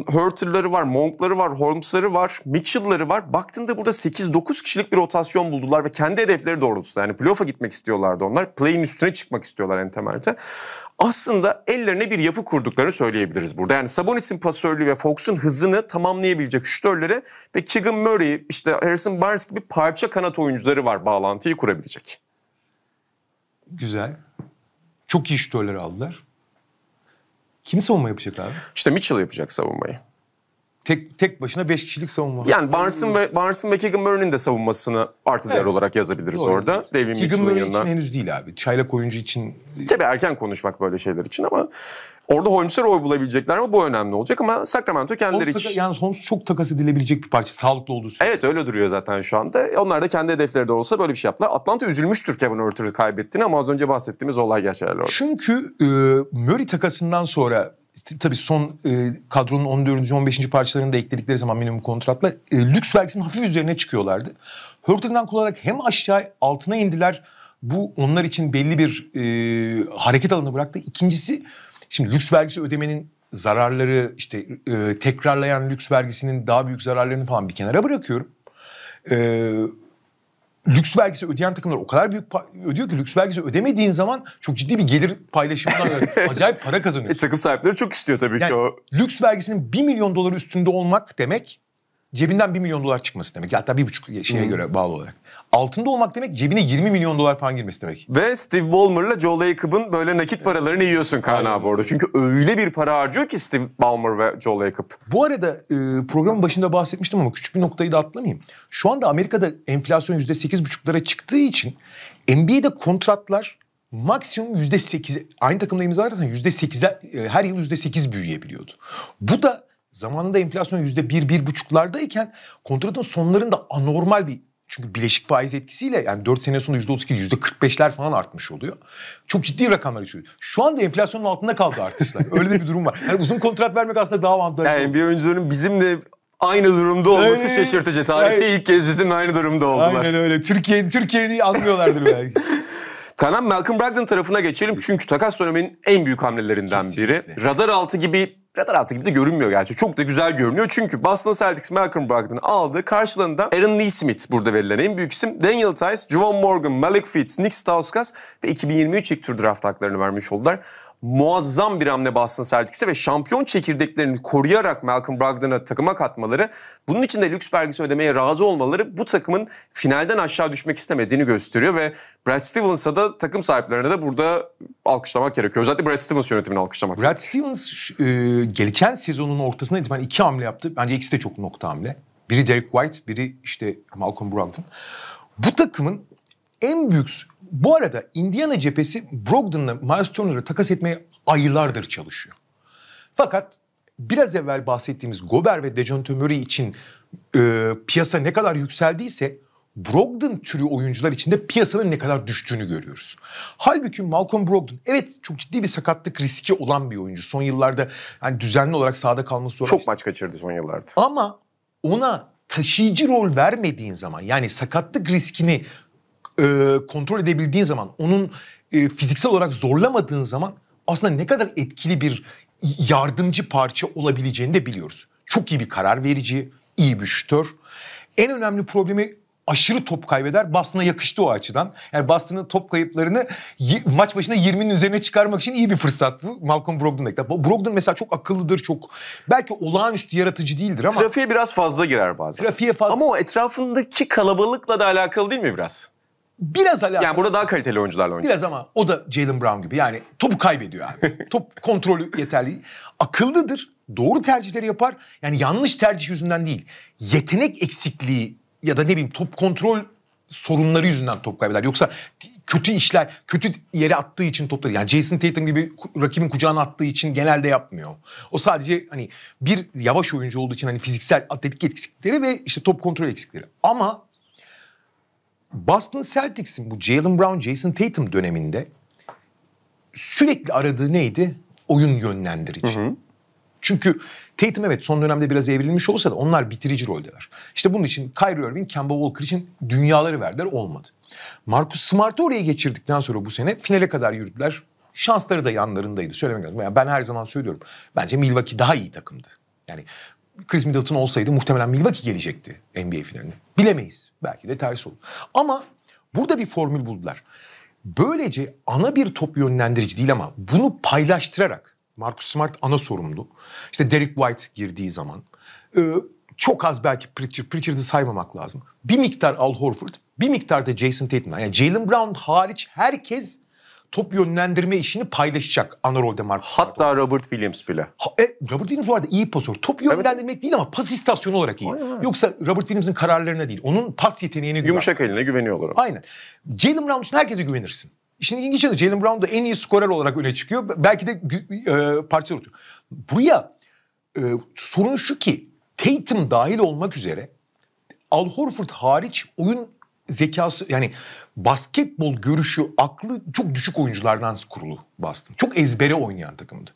Hurter'ları var, Monk'ları var, Holmes'ları var, Mitchell'ları var. Baktığında burada 8-9 kişilik bir rotasyon buldular ve kendi hedefleri doğrultusunda. Yani playoff'a gitmek istiyorlardı onlar. Play'in üstüne çıkmak istiyorlar en temelde. Aslında ellerine bir yapı kurduklarını söyleyebiliriz burada. Yani Sabonis'in pasörlüğü ve Fox'un hızını tamamlayabilecek şütörlere ve Keegan Murray, işte Harrison Barnes gibi parça kanat oyuncuları var bağlantıyı kurabilecek. Güzel. Çok iyi şütörleri aldılar. Kim savunma yapacak abi? İşte Mitchell yapacak savunmayı. Tek, tek başına 5 kişilik savunma. Yani Barnes'ın ve, Barnes'ın ve Keegan Murray'nin de savunmasını artı evet. değer olarak yazabiliriz Doğru. orada. devin Keegan Murray için henüz değil abi. Çaylak oyuncu için. Tabii erken konuşmak böyle şeyler için ama Orada Holmes'e oy bulabilecekler mi? Bu önemli olacak ama Sacramento kendileri Holmes, hiç... Yalnız Holmes çok takas edilebilecek bir parça. Sağlıklı olduğu sürece. Evet öyle duruyor zaten şu anda. Onlar da kendi hedefleri de olsa böyle bir şey yaptılar. Atlanta üzülmüştür Kevin Herter'ı kaybettiğini ama az önce bahsettiğimiz olay geçerli orada. Çünkü e, Murray takasından sonra tabii son e, kadronun 14. 15. parçalarını da ekledikleri zaman minimum kontratla e, lüks vergisinin hafif üzerine çıkıyorlardı. Hurt'ından kullanarak hem aşağı altına indiler. Bu onlar için belli bir e, hareket alanı bıraktı. İkincisi Şimdi lüks vergisi ödemenin zararları işte e, tekrarlayan lüks vergisinin daha büyük zararlarını falan bir kenara bırakıyorum. E, lüks vergisi ödeyen takımlar o kadar büyük ödüyor ki lüks vergisi ödemediğin zaman çok ciddi bir gelir paylaşımından [laughs] acayip para kazanıyorsun. E, takım sahipleri çok istiyor tabii yani, ki o. Lüks vergisinin 1 milyon doları üstünde olmak demek cebinden 1 milyon dolar çıkması demek. Hatta bir buçuk şeye hmm. göre bağlı olarak altında olmak demek cebine 20 milyon dolar falan girmesi demek. Ve Steve Ballmer'la Joe Lacob'ın böyle nakit paralarını yiyorsun Kaan Aynen. abi orada. Çünkü öyle bir para harcıyor ki Steve Ballmer ve Joe Lacob. Bu arada e, programın başında bahsetmiştim ama küçük bir noktayı da atlamayayım. Şu anda Amerika'da enflasyon %8,5'lara çıktığı için NBA'de kontratlar maksimum yüzde sekiz aynı takımda imzalarsan yüzde sekize e, her yıl yüzde sekiz büyüyebiliyordu. Bu da zamanında enflasyon yüzde bir bir buçuklardayken kontratın sonlarında anormal bir çünkü bileşik faiz etkisiyle yani 4 sene yüzde %32, %45'ler falan artmış oluyor. Çok ciddi rakamlar çıkıyor. Şu anda enflasyonun altında kaldı artışlar. [laughs] Öyle de bir durum var. Yani uzun kontrat vermek aslında daha avantajlı. Yani bir oyuncuların bizim de aynı durumda olması yani, şaşırtıcı. Tarihte yani, ilk kez bizim aynı durumda oldular. Aynen öyle. Türkiye Türkiye'yi anlıyorlardır belki. [laughs] Kanan Malcolm Brogdon tarafına geçelim. Çünkü takas döneminin en büyük hamlelerinden Kesinlikle. biri. Radar altı gibi radar altı gibi de görünmüyor gerçi. Çok da güzel görünüyor. Çünkü Boston Celtics Malcolm Brogdon'ı aldı. Karşılığında Aaron Neesmith burada verilen en büyük isim. Daniel Tice, Juwan Morgan, Malik Fitz, Nick Stauskas ve 2023 ilk tur draft haklarını vermiş oldular muazzam bir hamle Boston Celtics'e ve şampiyon çekirdeklerini koruyarak Malcolm Brogdon'a takıma katmaları, bunun için de lüks vergisi ödemeye razı olmaları bu takımın finalden aşağı düşmek istemediğini gösteriyor ve Brad Stevens'a da takım sahiplerine de burada alkışlamak gerekiyor. Özellikle Brad Stevens yönetimini alkışlamak Brad Stevens e, gelken sezonun ortasında itibaren iki hamle yaptı. Bence ikisi de çok nokta hamle. Biri Derek White, biri işte Malcolm Brogdon. Bu takımın en büyük bu arada Indiana cephesi Brogdon'la Miles Turner'ı takas etmeye aylardır çalışıyor. Fakat biraz evvel bahsettiğimiz Gober ve dejon Murray için e, piyasa ne kadar yükseldiyse Brogdon türü oyuncular içinde piyasanın ne kadar düştüğünü görüyoruz. Halbuki Malcolm Brogdon evet çok ciddi bir sakatlık riski olan bir oyuncu. Son yıllarda yani düzenli olarak sahada kalması zor. Çok maç kaçırdı son yıllarda. Ama ona taşıyıcı rol vermediğin zaman yani sakatlık riskini e, kontrol edebildiğin zaman, onun e, fiziksel olarak zorlamadığın zaman aslında ne kadar etkili bir yardımcı parça olabileceğini de biliyoruz. Çok iyi bir karar verici, iyi bir şütör. En önemli problemi aşırı top kaybeder. Boston'a yakıştı o açıdan. Yani Boston'ın top kayıplarını maç başına 20'nin üzerine çıkarmak için iyi bir fırsat bu. Malcolm Brogdon ekle. Brogdon mesela çok akıllıdır, çok belki olağanüstü yaratıcı değildir ama... Trafiğe biraz fazla girer bazen. Trafiğe fazla. Ama o etrafındaki kalabalıkla da alakalı değil mi biraz? Biraz alakalı. Yani burada daha kaliteli oyuncularla oynuyor Biraz ama o da Jalen Brown gibi. Yani topu kaybediyor abi. [laughs] Top kontrolü yeterli. Akıllıdır. Doğru tercihleri yapar. Yani yanlış tercih yüzünden değil. Yetenek eksikliği ya da ne bileyim top kontrol sorunları yüzünden top kaybeder. Yoksa kötü işler, kötü yere attığı için topları yani Jason Tatum gibi rakibin kucağına attığı için genelde yapmıyor. O sadece hani bir yavaş oyuncu olduğu için hani fiziksel atletik eksikleri ve işte top kontrol eksikleri. Ama Boston Celtics'in bu Jalen Brown, Jason Tatum döneminde sürekli aradığı neydi? Oyun yönlendirici. Hı hı. Çünkü Tatum evet son dönemde biraz evrilmiş olsa da onlar bitirici roldeler. İşte bunun için Kyrie Irving, Kemba Walker için dünyaları verdiler olmadı. Marcus Smart'ı oraya geçirdikten sonra bu sene finale kadar yürüdüler. Şansları da yanlarındaydı. Söylemek lazım. Yani ben her zaman söylüyorum. Bence Milwaukee daha iyi takımdı. Yani Chris Middleton olsaydı muhtemelen Milwaukee gelecekti NBA finaline. Bilemeyiz. Belki de ters olur. Ama burada bir formül buldular. Böylece ana bir top yönlendirici değil ama bunu paylaştırarak Marcus Smart ana sorumlu. İşte Derek White girdiği zaman e, çok az belki Pritchard, Pritchard'ı saymamak lazım. Bir miktar Al Horford, bir miktar da Jason Tatum. Yani Jalen Brown hariç herkes top yönlendirme işini paylaşacak Ana de Marcus Hatta Smart Robert Williams bile. Ha, e, Robert Williams vardı iyi pasör. Top yönlendirmek evet. değil ama pas istasyonu olarak iyi. Aynen. Yoksa Robert Williams'ın kararlarına değil. Onun pas yeteneğine güven. Yumuşak eline güveniyorlar. Aynen. Jalen Brown için herkese güvenirsin. İşin ilginç yanı Jalen Brown da en iyi skorer olarak öne çıkıyor. Belki de e, parçalar oturuyor. Buraya e, sorun şu ki Tatum dahil olmak üzere Al Horford hariç oyun zekası yani basketbol görüşü, aklı çok düşük oyunculardan kurulu Boston. Çok ezbere oynayan takımdı.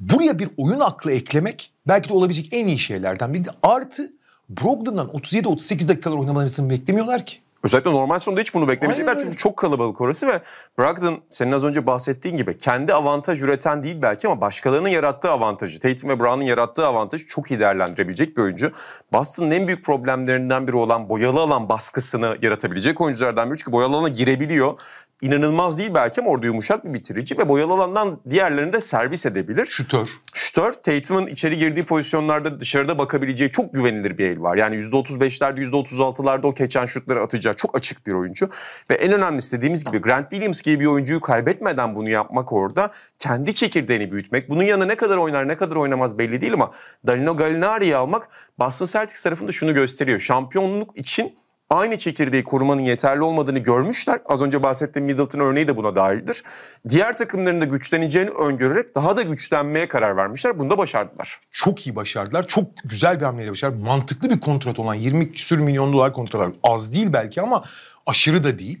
Buraya bir oyun aklı eklemek belki de olabilecek en iyi şeylerden biri. Artı Brogdon'dan 37-38 dakikalar oynamalarını beklemiyorlar ki. Özellikle normal sonunda hiç bunu beklemeyecekler çünkü çok kalabalık orası ve Brogdon senin az önce bahsettiğin gibi kendi avantaj üreten değil belki ama başkalarının yarattığı avantajı, Tatum ve Brown'un yarattığı avantajı çok iyi değerlendirebilecek bir oyuncu. Boston'ın en büyük problemlerinden biri olan boyalı alan baskısını yaratabilecek oyunculardan biri çünkü boyalı alana girebiliyor inanılmaz değil belki ama orada yumuşak bir bitirici ve boyalı alandan diğerlerini de servis edebilir. Şütör. Şütör. Tatum'un içeri girdiği pozisyonlarda dışarıda bakabileceği çok güvenilir bir el var. Yani %35'lerde %36'larda o keçen şutları atacağı çok açık bir oyuncu. Ve en önemlisi dediğimiz gibi Grant Williams gibi bir oyuncuyu kaybetmeden bunu yapmak orada kendi çekirdeğini büyütmek. Bunun yanına ne kadar oynar ne kadar oynamaz belli değil ama Danilo Gallinari'yi almak Boston Celtics tarafında şunu gösteriyor. Şampiyonluk için aynı çekirdeği korumanın yeterli olmadığını görmüşler. Az önce bahsettiğim Middleton örneği de buna dahildir. Diğer takımların da güçleneceğini öngörerek daha da güçlenmeye karar vermişler. Bunu da başardılar. Çok iyi başardılar. Çok güzel bir hamleyle başardılar. Mantıklı bir kontrat olan 20 küsür milyon dolar kontrat var. Az değil belki ama aşırı da değil.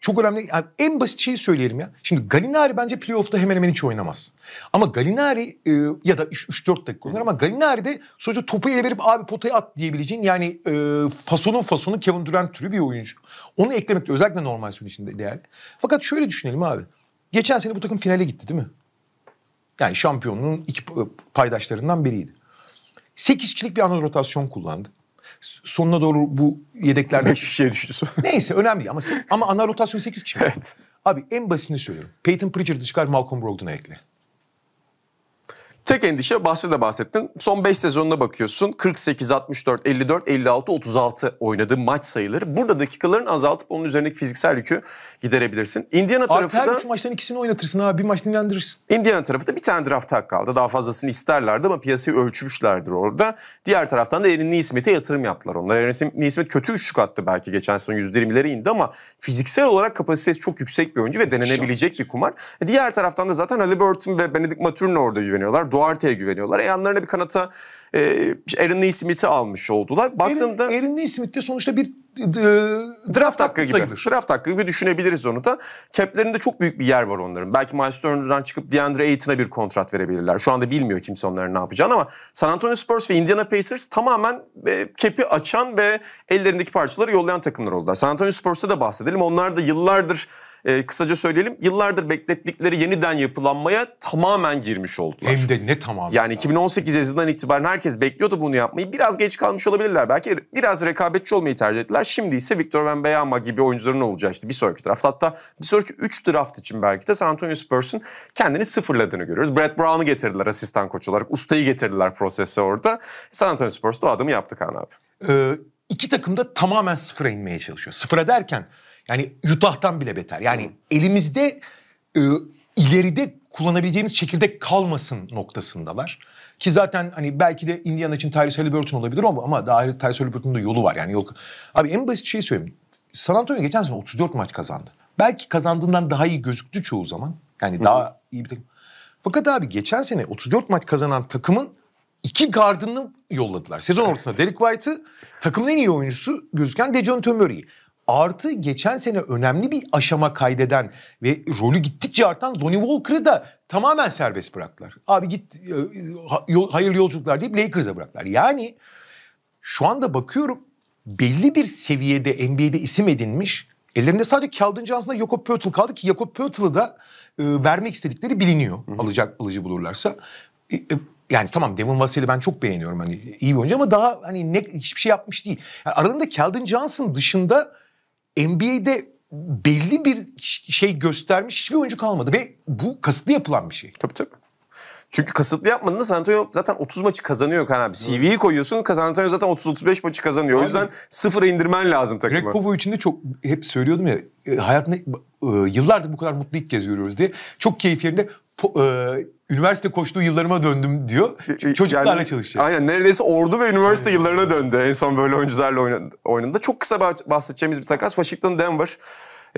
Çok önemli. Yani en basit şeyi söyleyelim ya. Şimdi Galinari bence playoff'ta hemen hemen hiç oynamaz. Ama Galinari e, ya da 3-4 dakika oynar ama Galinari de sonuçta topu ele verip abi potaya at diyebileceğin yani e, fasonun fasonu Kevin Durant türü bir oyuncu. Onu eklemek de özellikle normal süre içinde değerli. Fakat şöyle düşünelim abi. Geçen sene bu takım finale gitti değil mi? Yani şampiyonluğun iki paydaşlarından biriydi. 8 kişilik bir ana rotasyon kullandı sonuna doğru bu yedeklerde... 5 [laughs] kişiye düştü. [laughs] Neyse önemli ama, ama ana rotasyon 8 kişi. evet. Abi en basitini söylüyorum. Peyton Pritchard'ı çıkar Malcolm Brogdon'a ekle. Tek endişe bahsi de bahsettin. Son 5 sezonuna bakıyorsun. 48, 64, 54, 56, 36 oynadığı maç sayıları. Burada dakikaların azaltıp onun üzerindeki fiziksel yükü giderebilirsin. Indiana tarafı Artı da... her maçtan ikisini oynatırsın abi. Bir maç dinlendirirsin. Indiana tarafı da bir tane draft hakkı aldı. Daha fazlasını isterlerdi ama piyasayı ölçmüşlerdir orada. Diğer taraftan da Erin Neesmith'e yatırım yaptılar onlar. Erin Neesmith kötü üçlük attı belki geçen son %20'lere indi ama fiziksel olarak kapasitesi çok yüksek bir oyuncu ve denenebilecek bir kumar. Diğer taraftan da zaten Halliburton ve Benedict Maturin orada güveniyorlar. Duarte'ye güveniyorlar. E yanlarına bir kanata e, Aaron Neesmith'i almış oldular. Baktığında Aaron, Aaron Neesmith de sonuçta bir e, e, draft hakkı gibi. Sayılır. Draft hakkı gibi düşünebiliriz onu da. Cap'lerinde çok büyük bir yer var onların. Belki Miles Turner'dan çıkıp DeAndre Ayton'a bir kontrat verebilirler. Şu anda bilmiyor kimse onların ne yapacağını ama San Antonio Spurs ve Indiana Pacers tamamen e, cap'i açan ve ellerindeki parçaları yollayan takımlar oldular. San Antonio Spurs'ta da bahsedelim. Onlar da yıllardır e, kısaca söyleyelim yıllardır beklettikleri yeniden yapılanmaya tamamen girmiş oldular. Hem de ne tamamen. Yani 2018 yazından itibaren herkes bekliyordu bunu yapmayı. Biraz geç kalmış olabilirler. Belki biraz rekabetçi olmayı tercih ettiler. Şimdi ise Victor Wembanyama gibi oyuncuların olacağı işte bir sonraki draft. Hatta bir sonraki 3 draft için belki de San Antonio Spurs'un kendini sıfırladığını görüyoruz. Brad Brown'u getirdiler asistan koç olarak. Ustayı getirdiler prosese orada. San Antonio Spurs o adımı yaptı Kaan abi. Ee, iki takım da tamamen sıfıra inmeye çalışıyor. Sıfıra derken yani yutahtan bile beter. Yani Hı. elimizde e, ileride kullanabileceğimiz çekirdek kalmasın noktasındalar. Ki zaten hani belki de Indiana için Tyrese Halliburton olabilir ama, ama daha Tyrese Halliburton'un da yolu var. Yani yol... Abi en basit şeyi söyleyeyim. San Antonio geçen sene 34 maç kazandı. Belki kazandığından daha iyi gözüktü çoğu zaman. Yani Hı. daha iyi bir takım. Fakat abi geçen sene 34 maç kazanan takımın iki gardını yolladılar. Sezon ortasında Derek White'ı, takımın en iyi oyuncusu gözüken Dejon Tömöri'yi. Artı geçen sene önemli bir aşama kaydeden ve rolü gittikçe artan Lonnie Walker'ı da tamamen serbest bıraktılar. Abi git e, hayırlı yolculuklar deyip Lakers'a bıraktılar. Yani şu anda bakıyorum belli bir seviyede NBA'de isim edinmiş Ellerinde sadece Calvin Johnson'la Jakob Pötl kaldı ki Jakob Pötl'ı da e, vermek istedikleri biliniyor. Hı-hı. Alacak alıcı bulurlarsa. E, e, yani tamam Devin Vassell'i ben çok beğeniyorum hani iyi bir oyuncu ama daha hani ne hiçbir şey yapmış değil. Yani aralarında Calvin Johnson dışında NBA'de belli bir şey göstermiş hiçbir oyuncu kalmadı ve bu kasıtlı yapılan bir şey. Tabii tabii. Çünkü kasıtlı yapmadığında San Antonio zaten 30 maçı kazanıyor Kaan abi. CV'yi koyuyorsun San Antonio zaten 30-35 maçı kazanıyor. O yüzden sıfıra indirmen lazım takımı. Greg Popovich için de çok hep söylüyordum ya e, hayatında e, yıllardır bu kadar mutlu ilk kez görüyoruz diye. Çok keyif yerinde po, e, üniversite koştuğu yıllarıma döndüm diyor. E, e, Çocuklarla yani, çalışacak. Aynen neredeyse ordu ve üniversite evet. yıllarına döndü en son böyle oyuncularla oynadı. Çok kısa bahsedeceğimiz bir takas Washington Denver.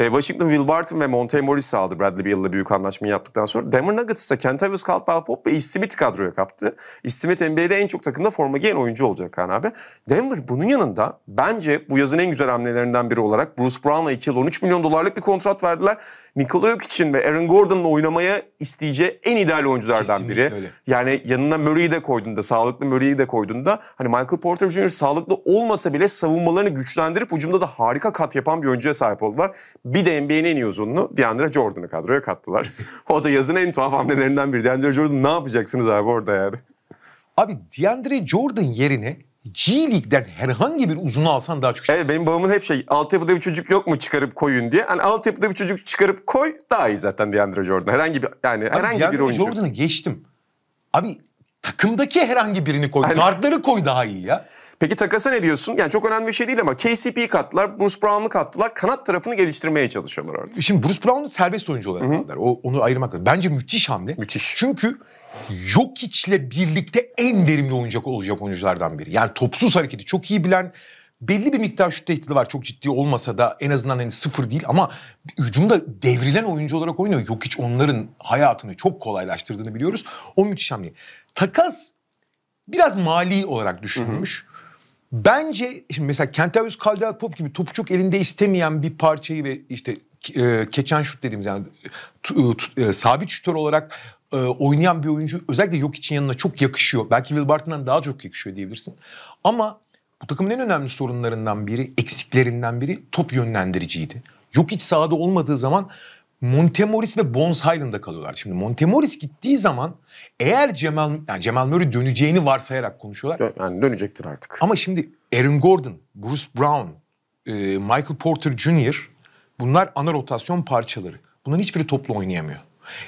Ee, Washington Wilburton ve Monte Morris aldı Bradley Beal'la büyük anlaşmayı yaptıktan sonra. Denver Nuggets ise Kentavious Caldwell Pope ve Smith kadroya kaptı. East Smith NBA'de en çok takımda forma giyen oyuncu olacak Kaan abi. Denver bunun yanında bence bu yazın en güzel hamlelerinden biri olarak Bruce Brown'la 2 yıl 13 milyon dolarlık bir kontrat verdiler. Nikola Jokic'in ve Aaron Gordon'la oynamaya isteyeceği en ideal oyunculardan biri. Öyle. Yani yanına Murray'i de koyduğunda, sağlıklı Murray'i de koyduğunda hani Michael Porter Jr. sağlıklı olmasa bile savunmalarını güçlendirip ucumda da harika kat yapan bir oyuncuya sahip oldular. Bir de NBA'nin en iyi uzununu DeAndre Jordan'ı kadroya kattılar. [laughs] o da yazın en tuhaf hamlelerinden biri. DeAndre Jordan ne yapacaksınız abi orada yani? Abi DeAndre Jordan yerine G League'den herhangi bir uzunu alsan daha çok şey. Evet benim babamın hep şey altyapıda bir çocuk yok mu çıkarıp koyun diye. Hani altyapıda bir çocuk çıkarıp koy daha iyi zaten DeAndre Jordan. Herhangi bir yani Abi, herhangi DeAndre bir oyuncu. Jordan'ı geçtim. Abi takımdaki herhangi birini koy. Hani... Guardları koy daha iyi ya. Peki takasa ne diyorsun? Yani çok önemli bir şey değil ama KCP'yi kattılar, Bruce Brown'u kattılar. Kanat tarafını geliştirmeye çalışıyorlar artık. Şimdi Bruce Brown'u serbest oyuncu olarak Hı-hı. aldılar. O, onu ayırmak lazım. Bence müthiş hamle. Müthiş. Çünkü yok Jokic'le birlikte en verimli oyuncak olacak oyunculardan biri. Yani topsuz hareketi çok iyi bilen, belli bir miktar şut tehdidi var. Çok ciddi olmasa da en azından hani sıfır değil ama hücumda devrilen oyuncu olarak oynuyor. Yok hiç onların hayatını çok kolaylaştırdığını biliyoruz. O müthiş hamle. Takas biraz mali olarak düşünülmüş. Hı hı. Bence mesela Kentavius Caldwell Pop gibi topu çok elinde istemeyen bir parçayı ve işte e, keçen şut dediğimiz yani e, t- t- e, sabit şutör olarak e, oynayan bir oyuncu özellikle yok için yanına çok yakışıyor. Belki Will Barton'dan daha çok yakışıyor diyebilirsin. Ama bu takımın en önemli sorunlarından biri, eksiklerinden biri top yönlendiriciydi. Yok iç sahada olmadığı zaman Montemoris ve Bones Highland'da kalıyorlar. Şimdi Montemoris gittiği zaman eğer Cemal yani Cemal Murray döneceğini varsayarak konuşuyorlar. Dön, yani dönecektir artık. Ama şimdi Aaron Gordon, Bruce Brown, e, Michael Porter Jr. bunlar ana rotasyon parçaları. Bunların hiçbiri toplu oynayamıyor.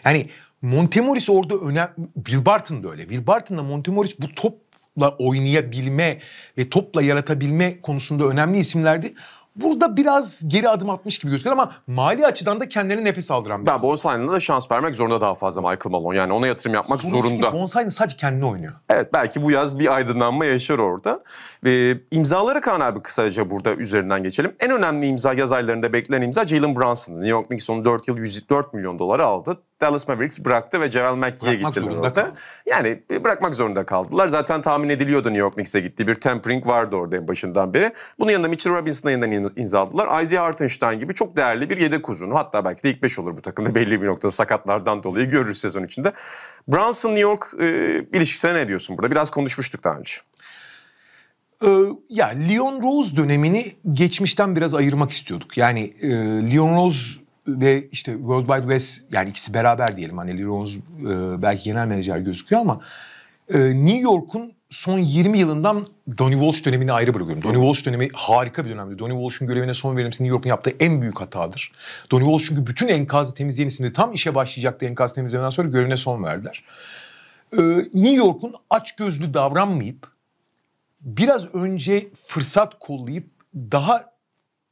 Yani Montemoris orada önemli. Bill Barton da öyle. Bill da Montemoris bu topla oynayabilme ve topla yaratabilme konusunda önemli isimlerdi. Burada biraz geri adım atmış gibi gözüküyor ama mali açıdan da kendilerine nefes aldıran bir. Ben Bonsayn'la da şans vermek zorunda daha fazla Michael Malone. Yani ona yatırım yapmak Sonuç zorunda. Bonsayn sadece kendini oynuyor. Evet belki bu yaz bir aydınlanma yaşar orada. Ve imzaları Kaan abi kısaca burada üzerinden geçelim. En önemli imza yaz aylarında beklenen imza Jalen Brunson'dı. New York Knicks onu 4 yıl 104 milyon doları aldı. Dallas Mavericks bıraktı ve Javel McGee'ye gittiler orada. Yani e, bırakmak zorunda kaldılar. Zaten tahmin ediliyordu New York Knicks'e gitti. bir tampering vardı orada en başından beri. Bunun yanında Mitchell Robinson'a yeniden imzaladılar. Isaiah Hartenstein gibi çok değerli bir yedek uzunu. Hatta belki de ilk 5 olur bu takımda belli bir noktada sakatlardan dolayı görürüz sezon içinde. Brunson New York e, ilişkisine ne diyorsun burada? Biraz konuşmuştuk daha önce. Ee, ya Leon Rose dönemini geçmişten biraz ayırmak istiyorduk. Yani e, Leon Rose ve işte World Wide West yani ikisi beraber diyelim. Hani Leon Rose e, belki genel menajer gözüküyor ama e, New York'un son 20 yılından Donny Walsh dönemini ayrı bırakıyorum. Donny Walsh dönemi harika bir dönemdi. Donny Walsh'un görevine son verilmesi New York'un yaptığı en büyük hatadır. Donny Walsh çünkü bütün enkazı temizleyen isimdi. Tam işe başlayacaktı enkazı temizlemeden sonra görevine son verdiler. Ee, New York'un açgözlü davranmayıp biraz önce fırsat kollayıp daha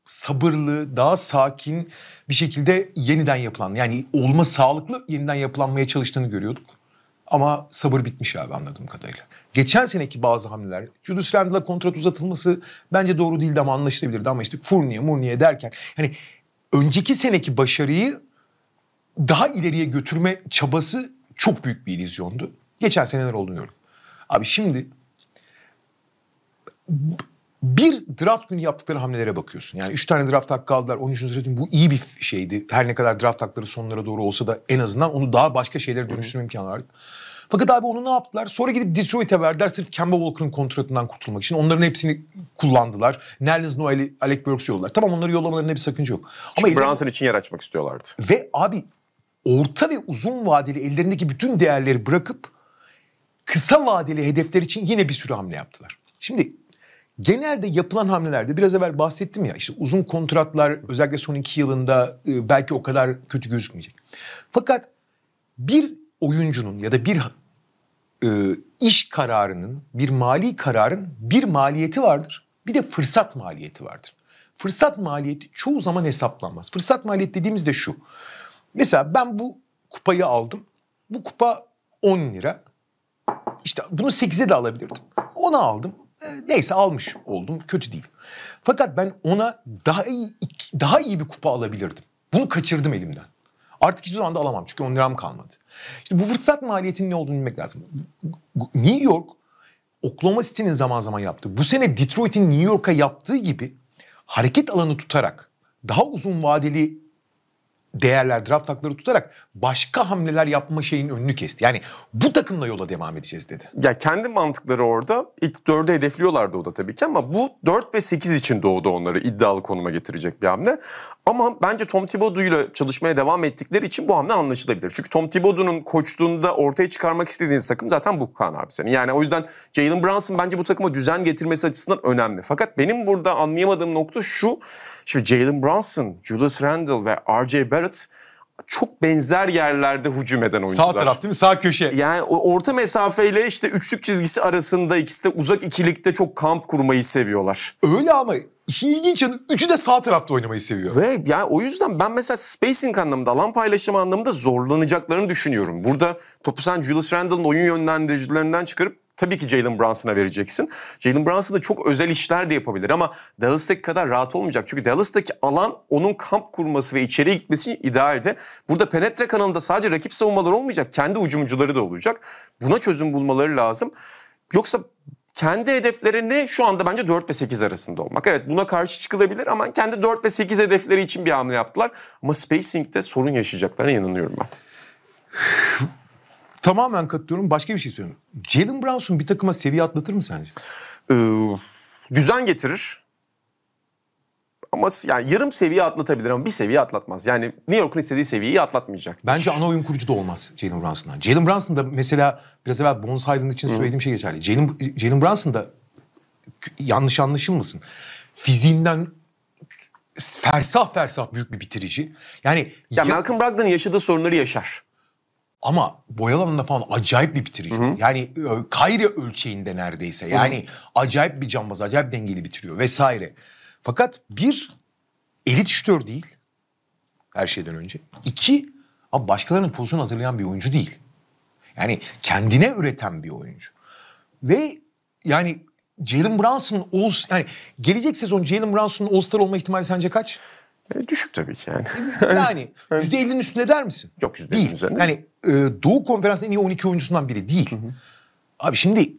sabırlı, daha sakin bir şekilde yeniden yapılan yani olma sağlıklı yeniden yapılanmaya çalıştığını görüyorduk. Ama sabır bitmiş abi anladığım kadarıyla geçen seneki bazı hamleler, Julius Randle'a kontrat uzatılması bence doğru değildi ama anlaşılabilirdi. Ama işte Furnia, Murnia derken hani önceki seneki başarıyı daha ileriye götürme çabası çok büyük bir ilizyondu. Geçen seneler olduğunu gördük. Abi şimdi bir draft günü yaptıkları hamlelere bakıyorsun. Yani 3 tane draft hakkı aldılar. Onun için söyledim bu iyi bir şeydi. Her ne kadar draft hakları sonlara doğru olsa da en azından onu daha başka şeylere dönüştürme imkanı vardı. Fakat abi onu ne yaptılar? Sonra gidip Detroit'e verdiler sırf Kemba Walker'ın kontratından kurtulmak için. Onların hepsini kullandılar. Nerlens Noel'i Alec Burks'u yolladılar. Tamam onları yollamalarında bir sakınca yok. Çünkü Ama Brunson için yer açmak istiyorlardı. Ve abi orta ve uzun vadeli ellerindeki bütün değerleri bırakıp kısa vadeli hedefler için yine bir sürü hamle yaptılar. Şimdi genelde yapılan hamlelerde biraz evvel bahsettim ya işte uzun kontratlar özellikle son iki yılında e, belki o kadar kötü gözükmeyecek. Fakat bir oyuncunun ya da bir e, iş kararının, bir mali kararın bir maliyeti vardır. Bir de fırsat maliyeti vardır. Fırsat maliyeti çoğu zaman hesaplanmaz. Fırsat maliyeti dediğimiz de şu. Mesela ben bu kupayı aldım. Bu kupa 10 lira. İşte bunu 8'e de alabilirdim. 10'a aldım. E, neyse almış oldum. Kötü değil. Fakat ben ona daha iyi, daha iyi bir kupa alabilirdim. Bunu kaçırdım elimden. Artık hiçbir zaman da alamam çünkü 10 liram kalmadı. İşte bu fırsat maliyetinin ne olduğunu bilmek lazım. New York, Oklahoma City'nin zaman zaman yaptığı, bu sene Detroit'in New York'a yaptığı gibi hareket alanı tutarak daha uzun vadeli değerler, draft hakları tutarak başka hamleler yapma şeyin önünü kesti. Yani bu takımla yola devam edeceğiz dedi. Ya kendi mantıkları orada ilk dörde hedefliyorlardı o da tabii ki ama bu dört ve sekiz için doğdu onları iddialı konuma getirecek bir hamle. Ama bence Tom Thibodeau ile çalışmaya devam ettikleri için bu hamle anlaşılabilir. Çünkü Tom Thibodeau'nun koçluğunda ortaya çıkarmak istediğiniz takım zaten bu Kaan abi senin. Yani o yüzden Jalen Brunson bence bu takıma düzen getirmesi açısından önemli. Fakat benim burada anlayamadığım nokta şu Şimdi Jalen Brunson, Julius Randle ve R.J. Barrett çok benzer yerlerde hücum eden oyuncular. Sağ taraf değil mi? Sağ köşe. Yani orta mesafeyle işte üçlük çizgisi arasında ikisi de uzak ikilikte çok kamp kurmayı seviyorlar. Öyle ama ilginç yanı üçü de sağ tarafta oynamayı seviyor. Ve yani o yüzden ben mesela spacing anlamında, alan paylaşımı anlamında zorlanacaklarını düşünüyorum. Burada topu sen Julius Randle'ın oyun yönlendiricilerinden çıkarıp Tabii ki Jalen Brunson'a vereceksin. Jalen Brunson da çok özel işler de yapabilir ama Dallas'taki kadar rahat olmayacak. Çünkü Dallas'taki alan onun kamp kurması ve içeriye gitmesi idealdi. Burada penetre kanalında sadece rakip savunmalar olmayacak. Kendi ucumcuları da olacak. Buna çözüm bulmaları lazım. Yoksa kendi hedeflerini şu anda bence 4 ve 8 arasında olmak. Evet buna karşı çıkılabilir ama kendi 4 ve 8 hedefleri için bir hamle yaptılar. Ama spacing'de sorun yaşayacaklarına inanıyorum ben. [sighs] Tamamen katılıyorum. Başka bir şey söylüyorum. Jalen Brunson bir takıma seviye atlatır mı sence? Ee, düzen getirir. Ama yani yarım seviye atlatabilir ama bir seviye atlatmaz. Yani New York'un istediği seviyeyi atlatmayacak. Bence ana oyun kurucu da olmaz Jalen Brunson'dan. Jalen Brunson da mesela biraz evvel Bones Highland için Hı. söylediğim şey geçerli. Jalen, Jalen Brunson da yanlış anlaşılmasın. Fiziğinden fersah fersah büyük bir bitirici. Yani ya, ya Malcolm Brogdon'ın yaşadığı sorunları yaşar. Ama boy falan acayip bir bitirici. Hı hı. Yani Kayri ölçeğinde neredeyse. Yani hı hı. acayip bir cambaz, acayip dengeli bitiriyor vesaire. Fakat bir, elit şütör değil. Her şeyden önce. İki, abi başkalarının pozisyon hazırlayan bir oyuncu değil. Yani kendine üreten bir oyuncu. Ve yani Jalen Brunson'un yani gelecek sezon Jalen Brunson'un All-Star olma ihtimali sence kaç? E, düşük tabii ki yani. Yani %50'nin [laughs] üstünde der misin? Yok %50'nin üzerinde. Yani e, Doğu Konferansı'nın en iyi 12 oyuncusundan biri değil. Hı hı. Abi şimdi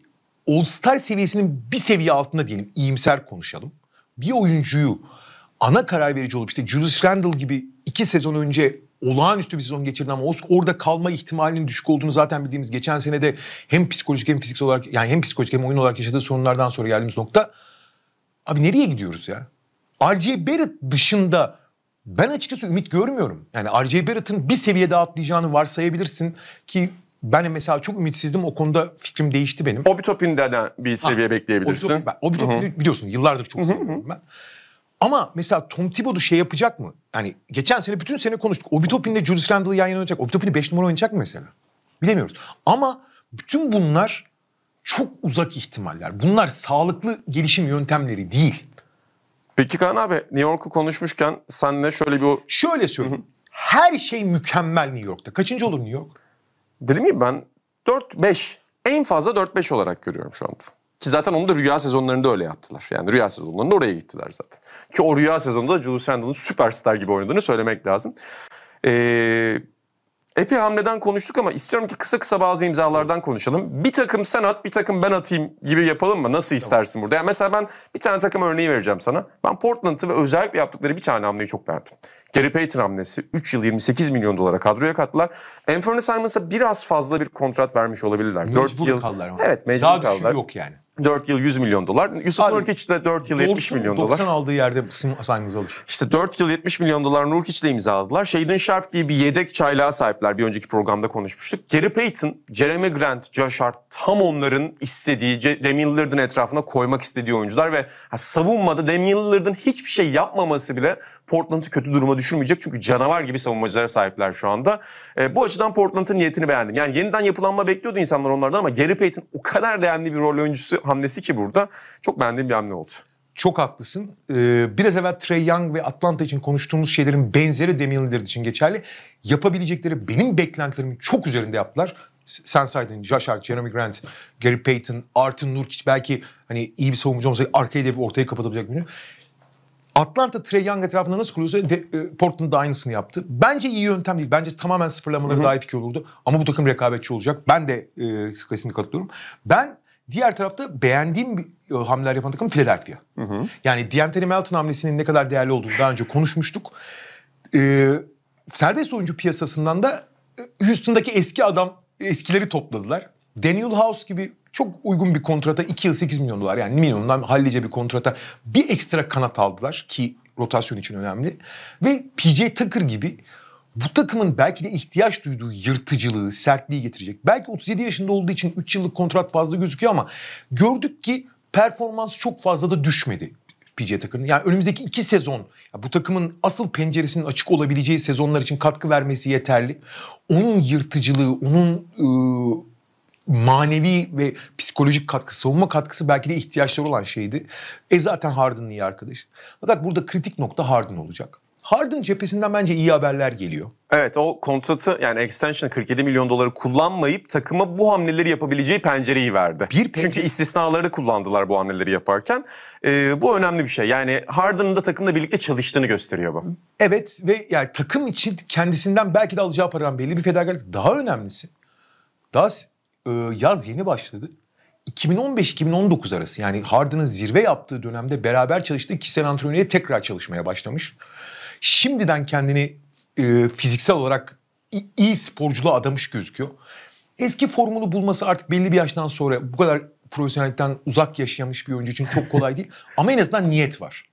All-Star seviyesinin bir seviye altında diyelim iyimser konuşalım. Bir oyuncuyu ana karar verici olup işte Julius Randle gibi iki sezon önce olağanüstü bir sezon geçirdi ama orada kalma ihtimalinin düşük olduğunu zaten bildiğimiz geçen sene de hem psikolojik hem fiziksel olarak yani hem psikolojik hem oyun olarak yaşadığı sorunlardan sonra geldiğimiz nokta abi nereye gidiyoruz ya? R.J. Barrett dışında ben açıkçası ümit görmüyorum. Yani R.J. Barrett'ın bir seviyede atlayacağını varsayabilirsin ki ben mesela çok ümitsizdim. O konuda fikrim değişti benim. Obi Obitopin'den bir ah, seviye ah, bekleyebilirsin. Topin biliyorsun yıllardır çok seviyorum ben. Ama mesela Tom Thibodeau şey yapacak mı? Yani geçen sene bütün sene konuştuk. Obitopin'le Julius Randle'ı yan yana oynayacak. Obitopin'i 5 numara oynayacak mı mesela? Bilemiyoruz. Ama bütün bunlar çok uzak ihtimaller. Bunlar sağlıklı gelişim yöntemleri değil. Peki Kaan abi New York'u konuşmuşken senle şöyle bir... O... Şöyle söyleyeyim. Her şey mükemmel New York'ta. Kaçıncı olur New York? Dedim ya ben 4-5. En fazla 4-5 olarak görüyorum şu anda. Ki zaten onu da rüya sezonlarında öyle yaptılar. Yani rüya sezonlarında oraya gittiler zaten. Ki o rüya sezonunda Julius Randle'ın süperstar gibi oynadığını söylemek lazım. Ee, Epey hamleden konuştuk ama istiyorum ki kısa kısa bazı imzalardan konuşalım. Bir takım sen at, bir takım ben atayım gibi yapalım mı? Nasıl istersin tamam. burada? Yani mesela ben bir tane takım örneği vereceğim sana. Ben Portland'ı ve özellikle yaptıkları bir tane hamleyi çok beğendim. Gary Payton hamlesi. 3 yıl 28 milyon dolara kadroya kattılar. Anthony Simons'a biraz fazla bir kontrat vermiş olabilirler. Mecbur 4 yıl. kaldılar ama. Evet mecbur Daha kaldılar. Daha yok yani. 4 yıl 100 milyon dolar. Yusuf Abi, Nurkic de 4 yıl 70 milyon 90 dolar. 90 aldığı yerde Sangiz alır. İşte 4 yıl 70 milyon dolar Nurkic ile imzaladılar. Shaden Sharp diye bir yedek çaylağa sahipler. Bir önceki programda konuşmuştuk. Gary Payton, Jeremy Grant, Josh Hart tam onların istediği, Damian Lillard'ın etrafına koymak istediği oyuncular ve savunmada Damian Lillard'ın hiçbir şey yapmaması bile Portland'ı kötü duruma düşürmeyecek. Çünkü canavar gibi savunmacılara sahipler şu anda. E, bu açıdan Portland'ın niyetini beğendim. Yani yeniden yapılanma bekliyordu insanlar onlardan ama Gary Payton o kadar değerli bir rol oyuncusu hamlesi ki burada çok beğendiğim bir hamle oldu. Çok haklısın. Ee, biraz evvel Trey Young ve Atlanta için konuştuğumuz şeylerin benzeri Damian Lillard için geçerli. Yapabilecekleri benim beklentilerimin çok üzerinde yaptılar. Sen saydın Josh Hart, Jeremy Grant, Gary Payton, Artin Nurkic belki hani iyi bir savunmacı olsaydı arka hedefi ortaya kapatabilecek birini. Atlanta Trey Young etrafında nasıl kuruyorsa de, e, Portland da aynısını yaptı. Bence iyi yöntem değil. Bence tamamen sıfırlamaları daha iyi fikir olurdu. Ama bu takım rekabetçi olacak. Ben de e, kesinlikle katılıyorum. Ben Diğer tarafta beğendiğim bir hamleler yapan takım Philadelphia. Hı hı. Yani D'Antoni Melton hamlesinin ne kadar değerli olduğunu daha önce konuşmuştuk. Ee, serbest oyuncu piyasasından da e, Houston'daki eski adam eskileri topladılar. Daniel House gibi çok uygun bir kontrata 2 yıl 8 milyon dolar yani milyondan hallice bir kontrata bir ekstra kanat aldılar ki rotasyon için önemli. Ve PJ Tucker gibi bu takımın belki de ihtiyaç duyduğu yırtıcılığı, sertliği getirecek. Belki 37 yaşında olduğu için 3 yıllık kontrat fazla gözüküyor ama gördük ki performans çok fazla da düşmedi. PJ Tucker'ın. Yani önümüzdeki iki sezon bu takımın asıl penceresinin açık olabileceği sezonlar için katkı vermesi yeterli. Onun yırtıcılığı, onun ıı, manevi ve psikolojik katkı, savunma katkısı belki de ihtiyaçları olan şeydi. E zaten Harden'ın iyi arkadaş. Fakat burada kritik nokta Harden olacak. Harden cephesinden bence iyi haberler geliyor. Evet o kontratı yani extension 47 milyon doları kullanmayıp takıma bu hamleleri yapabileceği pencereyi verdi. Bir pencere... Çünkü istisnaları kullandılar bu hamleleri yaparken. Ee, bu önemli bir şey. Yani Harden'ın da takımla birlikte çalıştığını gösteriyor bu. Evet ve yani takım için kendisinden belki de alacağı paradan belli bir fedakarlık. Daha önemlisi daha e, yaz yeni başladı. 2015-2019 arası yani Harden'ın zirve yaptığı dönemde beraber çalıştığı kişisel antrenörüyle tekrar çalışmaya başlamış şimdiden kendini e, fiziksel olarak iyi sporculuğa adamış gözüküyor. Eski formunu bulması artık belli bir yaştan sonra bu kadar profesyonellikten uzak yaşamış bir oyuncu için çok kolay değil. [laughs] Ama en azından niyet var.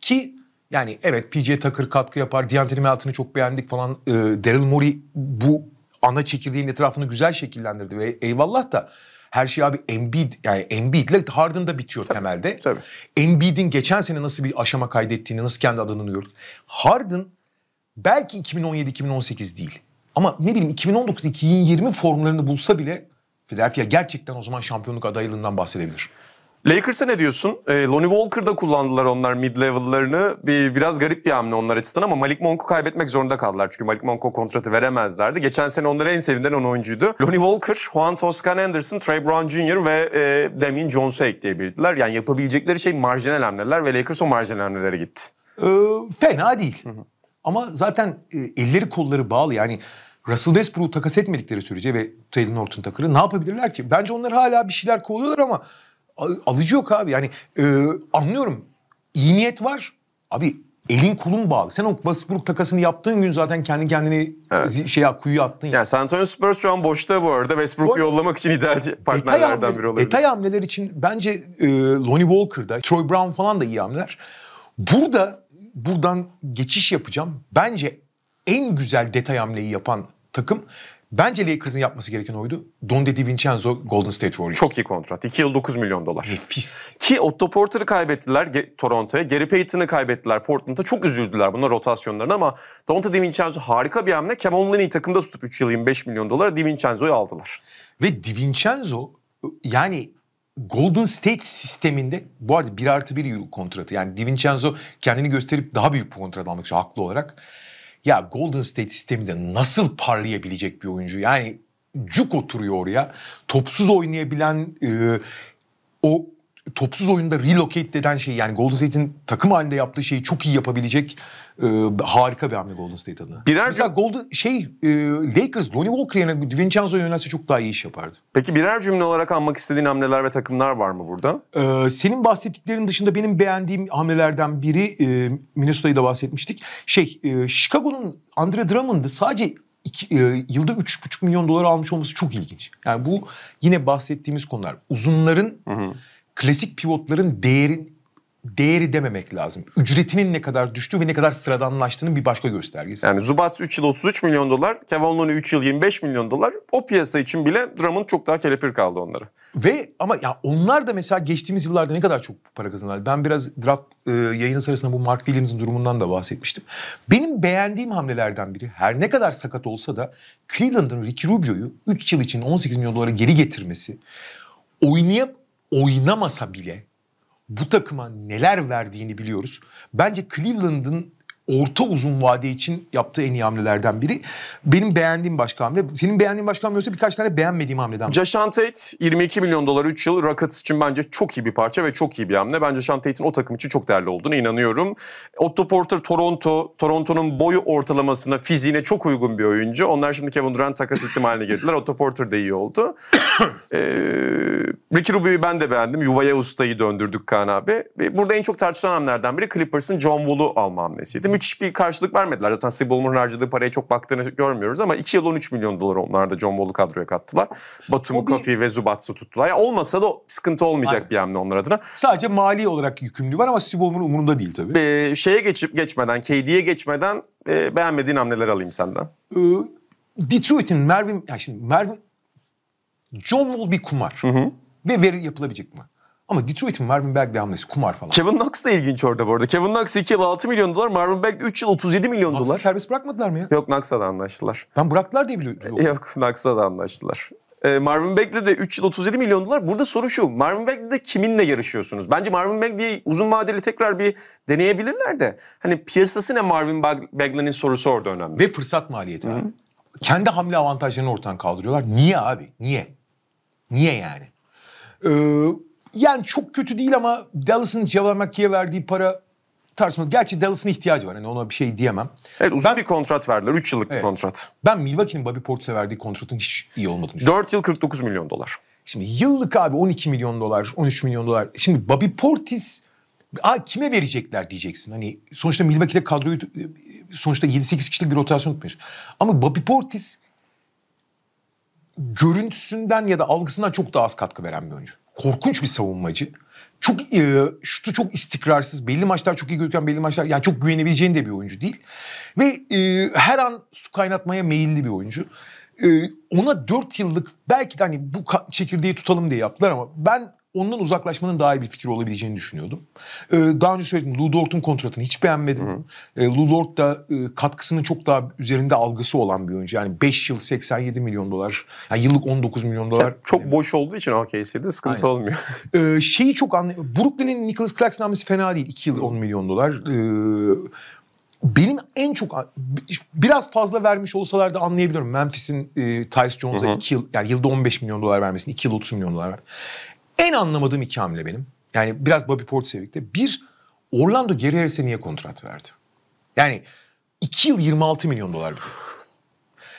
Ki yani evet PJ Tucker katkı yapar. D'Anthony altını çok beğendik falan. E, Daryl Morey bu ana çekirdeğin etrafını güzel şekillendirdi ve eyvallah da her şey abi Embiid yani Embiid ile Harden da bitiyor tabii, temelde. Tabii. Embiid'in geçen sene nasıl bir aşama kaydettiğini, nasıl kendi adını duyurduk. Harden belki 2017-2018 değil. Ama ne bileyim 2019-2020 formlarını bulsa bile Philadelphia gerçekten o zaman şampiyonluk adaylığından bahsedebilir. Lakers'a ne diyorsun? E, Lonnie Walker'da kullandılar onlar mid level'larını. Bir, biraz garip bir hamle onlar açısından ama Malik Monk'u kaybetmek zorunda kaldılar. Çünkü Malik Monk'u kontratı veremezlerdi. Geçen sene onları en sevilen 10 oyuncuydu. Lonnie Walker, Juan Toscan Anderson, Trey Brown Jr. ve e, Damien Jones'u ekleyebildiler. Yani yapabilecekleri şey marjinal hamleler ve Lakers o marjinal hamlelere gitti. E, fena değil. Hı hı. Ama zaten e, elleri kolları bağlı. Yani Russell Westbrook'u takas etmedikleri sürece ve Taylor Norton takırı ne yapabilirler ki? Bence onlar hala bir şeyler kovalıyorlar ama alıcı yok abi. Yani e, anlıyorum iyi niyet var. Abi elin kolun bağlı. Sen o Westbrook takasını yaptığın gün zaten kendi kendini evet. şey kuyu attın. Ya. Yani San Antonio Spurs şu an boşta bu arada. Westbrook'u yollamak için ideal partnerlerden biri olabilir. Detay hamleler için bence e, Lonnie Walker'da, Troy Brown falan da iyi hamleler. Burada buradan geçiş yapacağım. Bence en güzel detay hamleyi yapan takım Bence Lakers'ın yapması gereken oydu. Donde Divincenzo Golden State Warriors. Çok iyi kontrat. 2 yıl 9 milyon dolar. Nefis. Ki Otto Porter'ı kaybettiler ge- Toronto'ya. Gary Payton'ı kaybettiler Portland'a. Çok üzüldüler buna rotasyonlarına ama Donte Divincenzo harika bir hamle. Kevin Looney'i takımda tutup 3 yıl 25 milyon dolar Divincenzo'yu aldılar. Ve Divincenzo yani Golden State sisteminde bu arada 1 artı 1 kontratı. Yani Divincenzo kendini gösterip daha büyük bir kontrat almak için haklı olarak. Ya Golden State sisteminde nasıl parlayabilecek bir oyuncu? Yani cuk oturuyor oraya. Topsuz oynayabilen e, o topsuz oyunda relocate deden şey yani Golden State'in takım halinde yaptığı şeyi çok iyi yapabilecek e, harika bir hamle Golden State adına. Birer Mesela cüm- Golden şey e, Lakers Lonnie Walker yerine DiVincenzo yönelse çok daha iyi iş yapardı. Peki birer cümle olarak anmak istediğin hamleler ve takımlar var mı burada? E, senin bahsettiklerin dışında benim beğendiğim hamlelerden biri e, Minnesota'yı da bahsetmiştik. Şey e, Chicago'nun Andre Drummond'ı sadece iki, e, yılda 3,5 milyon dolar almış olması çok ilginç. Yani bu yine bahsettiğimiz konular. Uzunların hı hı klasik pivotların değerin değeri dememek lazım. Ücretinin ne kadar düştüğü ve ne kadar sıradanlaştığının bir başka göstergesi. Yani Zubat 3 yıl 33 milyon dolar, Kevin Looney 3 yıl 25 milyon dolar. O piyasa için bile Drummond çok daha kelepir kaldı onlara. Ve ama ya onlar da mesela geçtiğimiz yıllarda ne kadar çok para kazandılar. Ben biraz draft e, yayını sırasında bu Mark Williams'ın durumundan da bahsetmiştim. Benim beğendiğim hamlelerden biri her ne kadar sakat olsa da Cleveland'ın Ricky Rubio'yu 3 yıl için 18 milyon dolara geri getirmesi oynayıp oynamasa bile bu takıma neler verdiğini biliyoruz. Bence Cleveland'ın orta uzun vade için yaptığı en iyi hamlelerden biri. Benim beğendiğim başka hamle. Senin beğendiğin başka hamle olsa birkaç tane beğenmediğim hamleden. Jashan Tate 22 milyon dolar 3 yıl Rockets için bence çok iyi bir parça ve çok iyi bir hamle. Bence Jashan Tate'in o takım için çok değerli olduğunu inanıyorum. Otto Porter Toronto. Toronto'nun boyu ortalamasına, fiziğine çok uygun bir oyuncu. Onlar şimdi Kevin Durant takas ihtimaline girdiler. Otto Porter de iyi oldu. [coughs] ee, Ricky Rubio'yu ben de beğendim. Yuvaya Usta'yı döndürdük Kaan abi. Burada en çok tartışılan hamlelerden biri Clippers'ın John Wall'u alma hamlesiydi müthiş bir karşılık vermediler. Zaten Sibolmur'un harcadığı paraya çok baktığını görmüyoruz ama 2 yıl 13 milyon dolar onlar da John Wall'u kadroya kattılar. Batum'u, bir... Kofi ve Zubats'ı tuttular. Yani olmasa da sıkıntı olmayacak Aynen. bir hamle onlar adına. Sadece mali olarak yükümlü var ama Sibolmur'un umurunda değil tabii. Ee, şeye geçip geçmeden, KD'ye geçmeden e, beğenmediğin hamleler alayım senden. Ee, Detroit'in Mervin, yani şimdi Mervin, John Wall bir kumar. Hı hı. Ve veri yapılabilecek mi? Ama Detroit'in Marvin Bagley hamlesi kumar falan. Kevin Knox da ilginç orada bu arada. Kevin Knox 2 yıl 6 milyon dolar, Marvin Bagley 3 yıl 37 milyon Knox'ı dolar. serbest bırakmadılar mı ya? Yok Knox'la da anlaştılar. Ben bıraktılar diye biliyorum. [laughs] Yok Knox'la da anlaştılar. Ee, Marvin Bagley de 3 yıl 37 milyon dolar. Burada soru şu. Marvin Bagley de kiminle yarışıyorsunuz? Bence Marvin Bagley uzun vadeli tekrar bir deneyebilirler de. Hani piyasası ne Marvin Bagley'nin sorusu orada önemli. Ve fırsat maliyeti Hı-hı. Kendi hamle avantajlarını ortadan kaldırıyorlar. Niye abi? Niye? Niye yani? Ee, yani çok kötü değil ama Dallas'ın Javel McKee'ye verdiği para tartışmalı. Gerçi Dallas'ın ihtiyacı var. Yani ona bir şey diyemem. Evet uzun ben, bir kontrat verdiler. 3 yıllık evet, bir kontrat. Ben Milwaukee'nin Bobby Portis'e verdiği kontratın hiç iyi olmadığını düşünüyorum. 4 yıl 49 milyon dolar. Şimdi yıllık abi 12 milyon dolar, 13 milyon dolar. Şimdi Bobby Portis Aa, kime verecekler diyeceksin. Hani sonuçta Milwaukee'de kadroyu sonuçta 7-8 kişilik bir rotasyon tutmuş. Ama Bobby Portis görüntüsünden ya da algısından çok daha az katkı veren bir oyuncu korkunç bir savunmacı. Çok e, şutu çok istikrarsız. Belli maçlar çok iyi gözüken belli maçlar yani çok güvenebileceğin de bir oyuncu değil. Ve e, her an su kaynatmaya meyilli bir oyuncu. E, ona 4 yıllık belki de hani bu çekirdeği tutalım diye yaptılar ama ben ondan uzaklaşmanın daha iyi bir fikir olabileceğini düşünüyordum. Ee, daha önce söyledim Lou kontratını hiç beğenmedim. Hı Ee, Lou da e, katkısının çok daha üzerinde algısı olan bir oyuncu. Yani 5 yıl 87 milyon dolar, yani yıllık 19 milyon dolar. Yani çok boş olduğu için OKC'de sıkıntı Aynen. olmuyor. [laughs] ee, şeyi çok anlıyorum. Brooklyn'in Nicholas Clarkson hamlesi fena değil. 2 yıl 10 milyon dolar. Ee, benim en çok biraz fazla vermiş olsalar da anlayabiliyorum. Memphis'in e, Tyce Jones'a 2 yıl yani yılda 15 milyon dolar vermesini 2 yıl 30 milyon dolar verdi. En anlamadığım iki hamle benim. Yani biraz Bobby Portishead'de. Bir, Orlando geri Harris'e niye kontrat verdi? Yani 2 yıl 26 milyon dolar.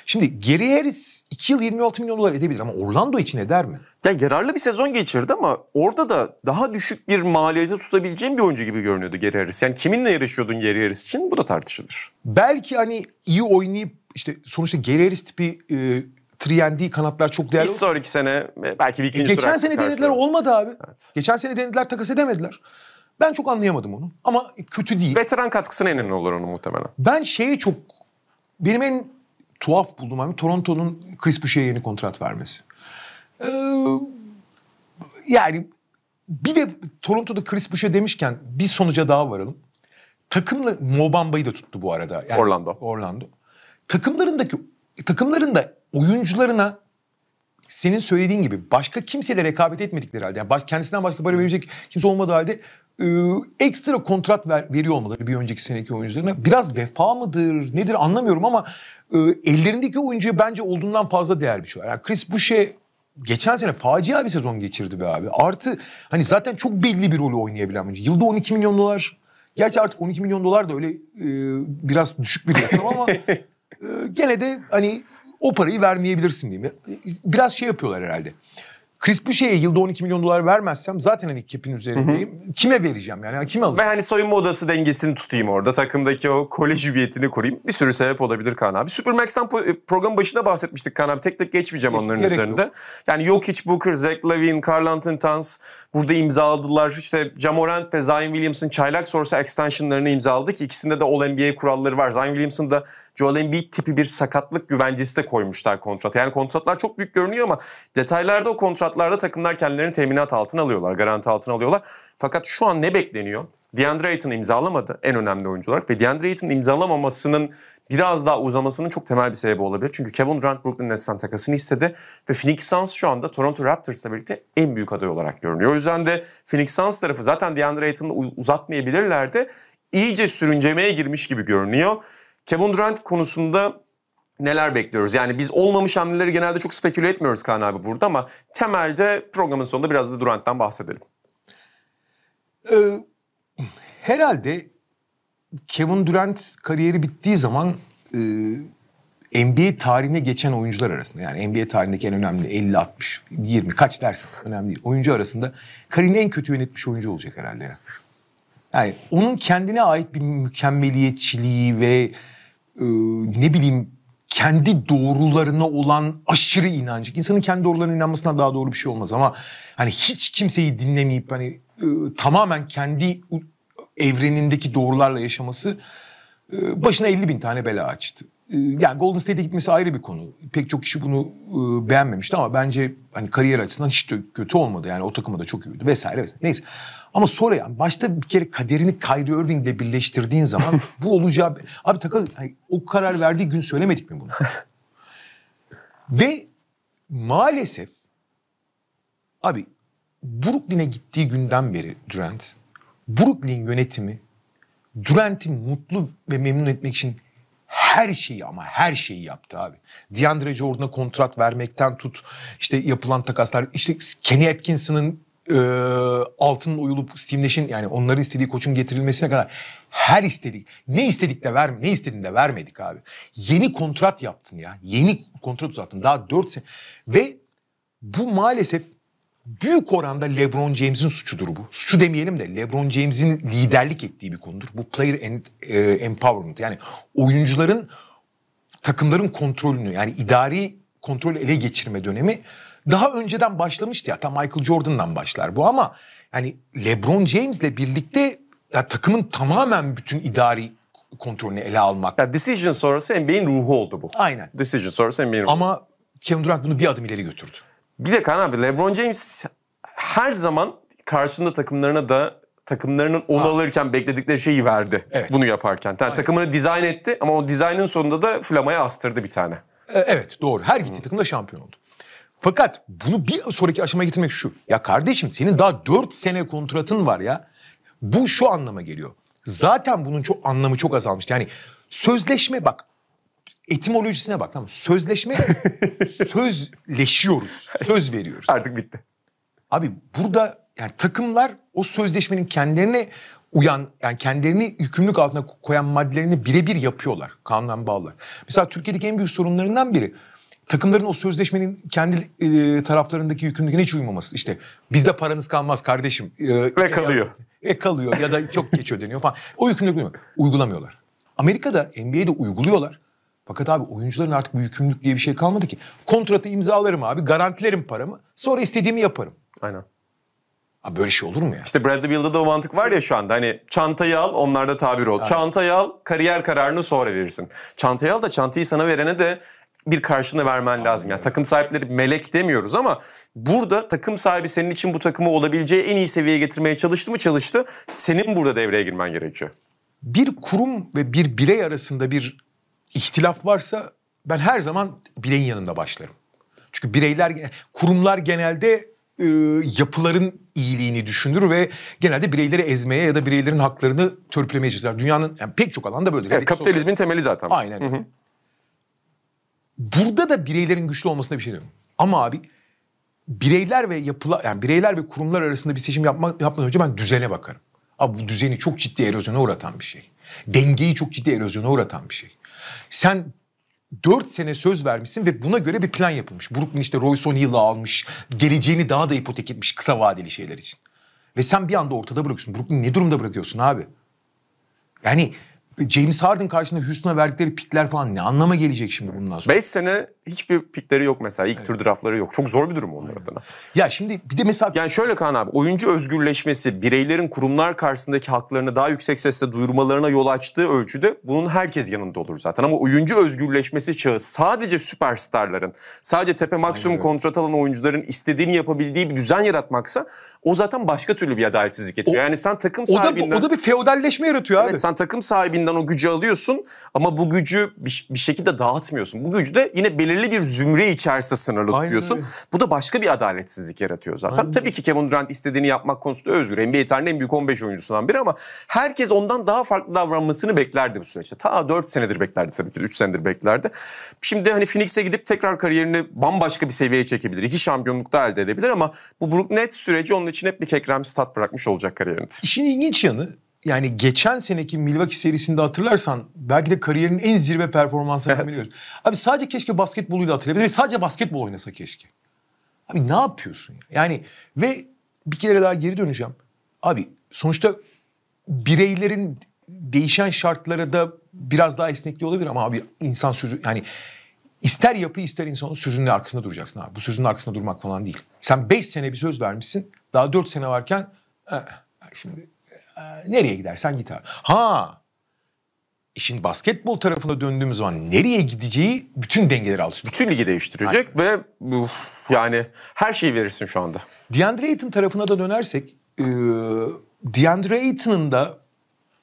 Şimdi Geri Harris 2 yıl 26 milyon dolar edebilir ama Orlando için eder mi? Ya yararlı bir sezon geçirdi ama orada da daha düşük bir maliyete tutabileceğim bir oyuncu gibi görünüyordu Geri Harris. Yani kiminle yarışıyordun Geri Harris için bu da tartışılır. Belki hani iyi oynayıp işte sonuçta Geri Harris tipi e, 3 kanatlar çok değerli. Bir sonraki sene e, belki bir ikinci e, Geçen sene denediler olmadı abi. Evet. Geçen sene denediler takas edemediler. Ben çok anlayamadım onu ama kötü değil. Veteran katkısına emin olur onu muhtemelen. Ben şeyi çok... Benim en tuhaf buldum abi Toronto'nun Chris Boucher'e yeni kontrat vermesi. Ee, yani bir de Toronto'da Chris Boucher demişken bir sonuca daha varalım. Takımla Mobamba'yı da tuttu bu arada. Yani Orlando. Orlando. Takımlarındaki takımlarında oyuncularına senin söylediğin gibi başka kimseyle rekabet etmedikleri halde yani baş, kendisinden başka para verecek kimse olmadığı halde e, ekstra kontrat ver, veriyor olmaları bir önceki seneki oyuncularına biraz vefa mıdır nedir anlamıyorum ama e, ellerindeki oyuncuya bence olduğundan fazla değer bir şey var. Yani Chris Boucher geçen sene facia bir sezon geçirdi be abi. Artı hani zaten çok belli bir rolü oynayabilen oyuncu. Yılda 12 milyon dolar. Gerçi artık 12 milyon dolar da öyle e, biraz düşük bir rakam ama [laughs] e, gene de hani o parayı vermeyebilirsin diye mi? Biraz şey yapıyorlar herhalde. Chris Boucher'e yılda 12 milyon dolar vermezsem zaten hani kepin üzerindeyim. Hı hı. Kime vereceğim yani? yani kime alacağım? Ve hani soyunma odası dengesini tutayım orada. Takımdaki o kolej hüviyetini koruyayım. Bir sürü sebep olabilir Kaan abi. Supermax'tan e, program başında bahsetmiştik Kaan abi. Tek tek geçmeyeceğim hiç onların üzerinde. Yok. Yani yok Booker, Zach Levine, Carl Anthony Towns burada imzaladılar. İşte Jamorant ve Zion Williamson çaylak sonrası extensionlarını imzaladı ki ikisinde de All-NBA kuralları var. Zion Williamson da Joel Embiid tipi bir sakatlık güvencesi de koymuşlar kontrata. Yani kontratlar çok büyük görünüyor ama detaylarda o kontrat kontratlarda takımlar kendilerini teminat altına alıyorlar, garanti altına alıyorlar. Fakat şu an ne bekleniyor? DeAndre Ayton imzalamadı en önemli oyuncular ve DeAndre Ayton imzalamamasının biraz daha uzamasının çok temel bir sebebi olabilir. Çünkü Kevin Durant Brooklyn Nets'ten takasını istedi ve Phoenix Suns şu anda Toronto Raptors'la birlikte en büyük aday olarak görünüyor. O yüzden de Phoenix Suns tarafı zaten DeAndre Ayton'u uzatmayabilirlerdi. İyice sürüncemeye girmiş gibi görünüyor. Kevin Durant konusunda neler bekliyoruz? Yani biz olmamış hamleleri genelde çok speküle etmiyoruz Kaan abi burada ama temelde programın sonunda biraz da Durant'tan bahsedelim. Ee, herhalde Kevin Durant kariyeri bittiği zaman e, NBA tarihine geçen oyuncular arasında yani NBA tarihindeki en önemli 50, 60, 20 kaç dersin önemli değil. Oyuncu arasında kariyerin en kötü yönetmiş oyuncu olacak herhalde. Yani onun kendine ait bir mükemmeliyetçiliği ve e, ne bileyim kendi doğrularına olan aşırı inancı. İnsanın kendi doğrularına inanmasına daha doğru bir şey olmaz ama hani hiç kimseyi dinlemeyip hani e, tamamen kendi evrenindeki doğrularla yaşaması e, başına 50 bin tane bela açtı. Ee, yani Golden State'e gitmesi ayrı bir konu. Pek çok kişi bunu e, beğenmemişti ama bence hani kariyer açısından hiç de kötü olmadı. Yani o takıma da çok iyiydi vesaire vesaire. Neyse. Ama sonra yani başta bir kere kaderini Kyrie Irving'le birleştirdiğin zaman [laughs] bu olacağı... Abi takı yani o karar verdiği gün söylemedik mi bunu? [laughs] Ve maalesef abi Brooklyn'e gittiği günden beri Durant, Brooklyn yönetimi Durant'i mutlu ve memnun etmek için her şeyi ama her şeyi yaptı abi. DeAndre Jordan'a kontrat vermekten tut işte yapılan takaslar işte Kenny Atkinson'ın e, altının uyulup Steve yani onları istediği koçun getirilmesine kadar her istedik ne istedik de ver ne istediğini de vermedik abi. Yeni kontrat yaptın ya. Yeni kontrat uzattın. Daha 4 sene ve bu maalesef büyük oranda LeBron James'in suçudur bu. Suçu demeyelim de LeBron James'in liderlik ettiği bir konudur. Bu player and, e, empowerment yani oyuncuların takımların kontrolünü yani idari kontrol ele geçirme dönemi daha önceden başlamıştı ya. Tam Michael Jordan'dan başlar bu ama yani LeBron James'le birlikte ya, takımın tamamen bütün idari kontrolünü ele almak. Ya decision sonrası NBA'in ruhu oldu bu. Aynen. Decision sonrası NBA'in ruhu. Ama Kevin Durant bunu bir adım ileri götürdü. Bir de Kaan abi LeBron James her zaman karşında takımlarına da takımlarının onu alırken bekledikleri şeyi verdi. Evet. Bunu yaparken. Yani takımını dizayn etti ama o dizaynın sonunda da flamaya astırdı bir tane. E, evet doğru. Her gittiği takımda şampiyon oldu. Fakat bunu bir sonraki aşamaya getirmek şu. Ya kardeşim senin daha 4 sene kontratın var ya. Bu şu anlama geliyor. Zaten bunun çok anlamı çok azalmış. Yani sözleşme bak etimolojisine bak tamam Sözleşme [laughs] sözleşiyoruz. Söz veriyoruz. Artık bitti. Abi burada yani takımlar o sözleşmenin kendilerine uyan yani kendilerini yükümlülük altına koyan maddelerini birebir yapıyorlar. Kanundan bağlılar. Mesela Türkiye'deki en büyük sorunlarından biri takımların o sözleşmenin kendi e, taraflarındaki yükümlülüğüne hiç uymaması. işte bizde paranız kalmaz kardeşim. E, ve şey kalıyor. Ya, e, kalıyor ya da çok geç ödeniyor falan. O yükümlülüğü uygulamıyorlar. Amerika'da NBA'de uyguluyorlar. Fakat abi oyuncuların artık bir yükümlülük diye bir şey kalmadı ki. Kontratı imzalarım abi, garantilerim paramı. Sonra istediğimi yaparım. Aynen. Abi böyle şey olur mu ya? İşte Bradley Beal'da da o mantık var ya şu anda. Hani çantayı al, onlarda tabir ol. Aynen. Çantayı al, kariyer kararını sonra verirsin. Çantayı al da çantayı sana verene de bir karşını vermen Aynen. lazım. Yani takım sahipleri melek demiyoruz ama burada takım sahibi senin için bu takımı olabileceği en iyi seviyeye getirmeye çalıştı mı çalıştı. Senin burada devreye girmen gerekiyor. Bir kurum ve bir birey arasında bir ihtilaf varsa ben her zaman bireyin yanında başlarım. Çünkü bireyler, kurumlar genelde e, yapıların iyiliğini düşünür ve genelde bireyleri ezmeye ya da bireylerin haklarını törpülemeye çalışırlar. Dünyanın yani pek çok alanda böyle. Evet, kapitalizmin sosyal. temeli zaten. Aynen. Hı hı. Burada da bireylerin güçlü olmasına bir şey diyorum. Ama abi bireyler ve yapılar yani bireyler ve kurumlar arasında bir seçim yapma, yapmadan önce ben düzene bakarım. Abi bu düzeni çok ciddi erozyona uğratan bir şey. Dengeyi çok ciddi erozyona uğratan bir şey. Sen 4 sene söz vermişsin ve buna göre bir plan yapılmış. Brooklyn işte Royson Hill'ı almış. Geleceğini daha da ipotek etmiş kısa vadeli şeyler için. Ve sen bir anda ortada bırakıyorsun. Brooklyn'i ne durumda bırakıyorsun abi? Yani James Harden karşısında Houston'a verdikleri pikler falan ne anlama gelecek şimdi bundan sonra? 5 sene hiçbir pikleri yok mesela. İlk evet. tur draftları yok. Çok zor bir durum onlar adına. Ya şimdi bir de mesela... Yani şöyle Kaan abi. Oyuncu özgürleşmesi, bireylerin kurumlar karşısındaki haklarını daha yüksek sesle duyurmalarına yol açtığı ölçüde bunun herkes yanında olur zaten. Ama oyuncu özgürleşmesi çağı sadece süperstarların, sadece tepe maksimum Aynen. kontrat alan oyuncuların istediğini yapabildiği bir düzen yaratmaksa o zaten başka türlü bir adaletsizlik getiriyor. O, yani sen takım sahibinden... O da, o da bir feodalleşme yaratıyor abi. Evet sen takım sahibinden elinden o gücü alıyorsun ama bu gücü bir, bir şekilde dağıtmıyorsun. Bu gücü de yine belirli bir zümre içerisinde sınırlı Aynen tutuyorsun. Öyle. Bu da başka bir adaletsizlik yaratıyor zaten. Aynen. Tabii ki Kevin Durant istediğini yapmak konusunda özgür. NBA tarihinin en büyük 15 oyuncusundan biri ama herkes ondan daha farklı davranmasını beklerdi bu süreçte. Ta 4 senedir beklerdi tabii ki 3 senedir beklerdi. Şimdi hani Phoenix'e gidip tekrar kariyerini bambaşka bir seviyeye çekebilir. İki şampiyonluk da elde edebilir ama bu Brook Net süreci onun için hep bir kekremsi tat bırakmış olacak kariyerinde. İşin ilginç yanı yani geçen seneki Milwaukee serisinde hatırlarsan belki de kariyerinin en zirve performansını evet. biliyoruz. Abi sadece keşke basketboluyla hatırlayabiliriz. Sadece basketbol oynasa keşke. Abi ne yapıyorsun? Yani ve bir kere daha geri döneceğim. Abi sonuçta bireylerin değişen şartlara da biraz daha esnekliği olabilir ama abi insan sözü yani ister yapı ister insan sözünün arkasında duracaksın abi. Bu sözün arkasında durmak falan değil. Sen 5 sene bir söz vermişsin. Daha 4 sene varken e, şimdi ee, nereye gidersen git abi. Ha işin basketbol tarafına döndüğümüz zaman nereye gideceği bütün dengeleri alt Bütün ligi değiştirecek Aynen. ve uf, yani her şeyi verirsin şu anda. DeAndre Ayton tarafına da dönersek e, DeAndre Ayton'ın da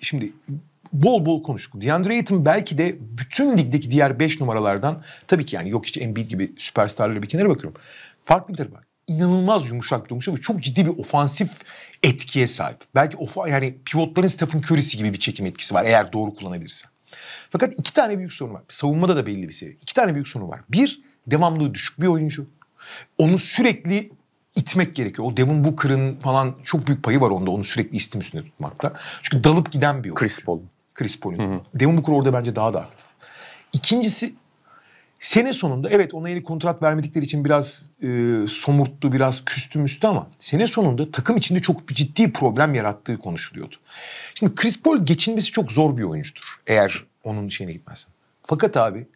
şimdi bol bol konuştuk. DeAndre Ayton belki de bütün ligdeki diğer 5 numaralardan tabii ki yani yok hiç Embiid gibi süperstarları bir kenara bakıyorum. Farklı bir tarafı var inanılmaz yumuşak bir dokunuş ve çok ciddi bir ofansif etkiye sahip. Belki ofa, yani pivotların Stephen Curry'si gibi bir çekim etkisi var eğer doğru kullanabilirse. Fakat iki tane büyük sorun var. Savunmada da belli bir seviye. İki tane büyük sorun var. Bir, devamlılığı düşük bir oyuncu. Onu sürekli itmek gerekiyor. O Devon Booker'ın falan çok büyük payı var onda. Onu sürekli istim üstünde tutmakta. Çünkü dalıp giden bir oyuncu. Chris Paul. Chris Paul'un. Devon Booker orada bence daha da aktif. İkincisi Sene sonunda evet ona yeni kontrat vermedikleri için biraz e, somurttu, biraz küstü müstü ama sene sonunda takım içinde çok bir ciddi problem yarattığı konuşuluyordu. Şimdi Chris Paul geçinmesi çok zor bir oyuncudur eğer onun şeyine gitmezsen. Fakat abi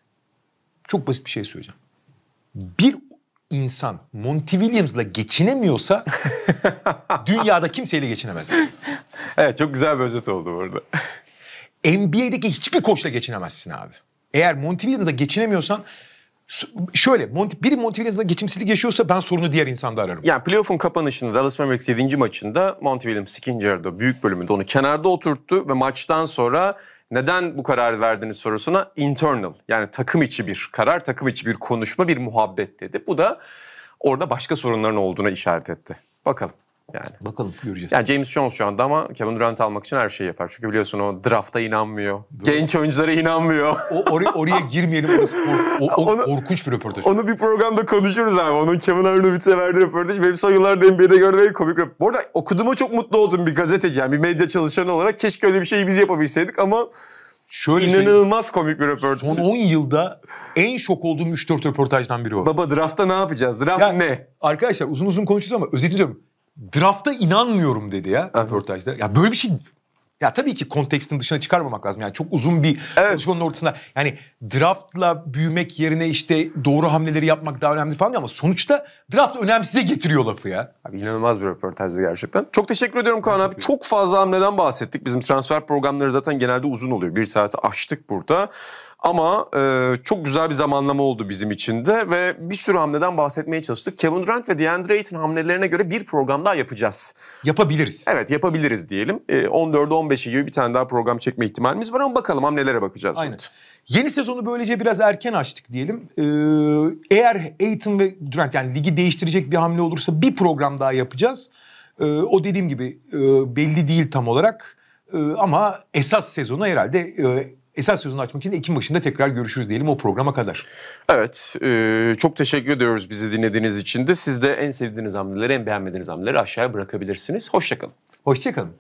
çok basit bir şey söyleyeceğim. Bir insan Monty Williams'la geçinemiyorsa [laughs] dünyada kimseyle geçinemez. evet çok güzel bir özet oldu burada. NBA'deki hiçbir koçla geçinemezsin abi. Eğer Montevideo'da geçinemiyorsan Şöyle Monti, biri Montevideo'da geçimsizlik yaşıyorsa ben sorunu diğer insanda ararım. Yani playoff'un kapanışında Dallas Mavericks 7. maçında Monty Williams Skinner'da büyük bölümünde onu kenarda oturttu ve maçtan sonra neden bu karar verdiğiniz sorusuna internal yani takım içi bir karar, takım içi bir konuşma, bir muhabbet dedi. Bu da orada başka sorunların olduğuna işaret etti. Bakalım. Yani. Bakalım göreceğiz. Yani James Jones şu anda ama Kevin Durant almak için her şeyi yapar. Çünkü biliyorsun o drafta inanmıyor. Doğru. Genç oyunculara inanmıyor. O, oraya, oraya girmeyelim. Orası [laughs] o, o, onu, korkunç bir röportaj. Onu bir programda konuşuruz abi. Onun Kevin Arnold'e verdiği röportaj. Benim son yıllarda NBA'de gördüğüm komik röportaj. Bu arada okuduğuma çok mutlu oldum bir gazeteci. Yani bir medya çalışanı olarak. Keşke öyle bir şeyi biz yapabilseydik ama... Şöyle İnanılmaz şey, komik bir röportaj. Son 10 yılda en şok olduğum 3-4 röportajdan biri o. Baba draftta ne yapacağız? Draft ya, ne? Arkadaşlar uzun uzun konuşuyoruz ama özetliyorum drafta inanmıyorum dedi ya röportajda. Ya böyle bir şey ya tabii ki kontekstin dışına çıkarmamak lazım. Yani çok uzun bir evet. konuşmanın ortasında yani draftla büyümek yerine işte doğru hamleleri yapmak daha önemli falan ama sonuçta draft önemsize getiriyor lafı ya. Abi inanılmaz bir röportajdı gerçekten. Çok teşekkür ediyorum Kaan abi. Çok fazla hamleden bahsettik. Bizim transfer programları zaten genelde uzun oluyor. Bir saati aştık burada. Ama e, çok güzel bir zamanlama oldu bizim için de ve bir sürü hamleden bahsetmeye çalıştık. Kevin Durant ve DeAndre Ayton hamlelerine göre bir program daha yapacağız. Yapabiliriz. Evet yapabiliriz diyelim. E, 14'e 15'e gibi bir tane daha program çekme ihtimalimiz var ama bakalım hamlelere bakacağız. Aynen. Yeni sezonu böylece biraz erken açtık diyelim. Ee, eğer Ayton ve Durant yani ligi değiştirecek bir hamle olursa bir program daha yapacağız. Ee, o dediğim gibi e, belli değil tam olarak. E, ama esas sezonu herhalde... E, esas sözünü açmak için Ekim başında tekrar görüşürüz diyelim o programa kadar. Evet. E, çok teşekkür ediyoruz bizi dinlediğiniz için de. Siz de en sevdiğiniz hamleleri, en beğenmediğiniz hamleleri aşağıya bırakabilirsiniz. Hoşçakalın. Hoşçakalın.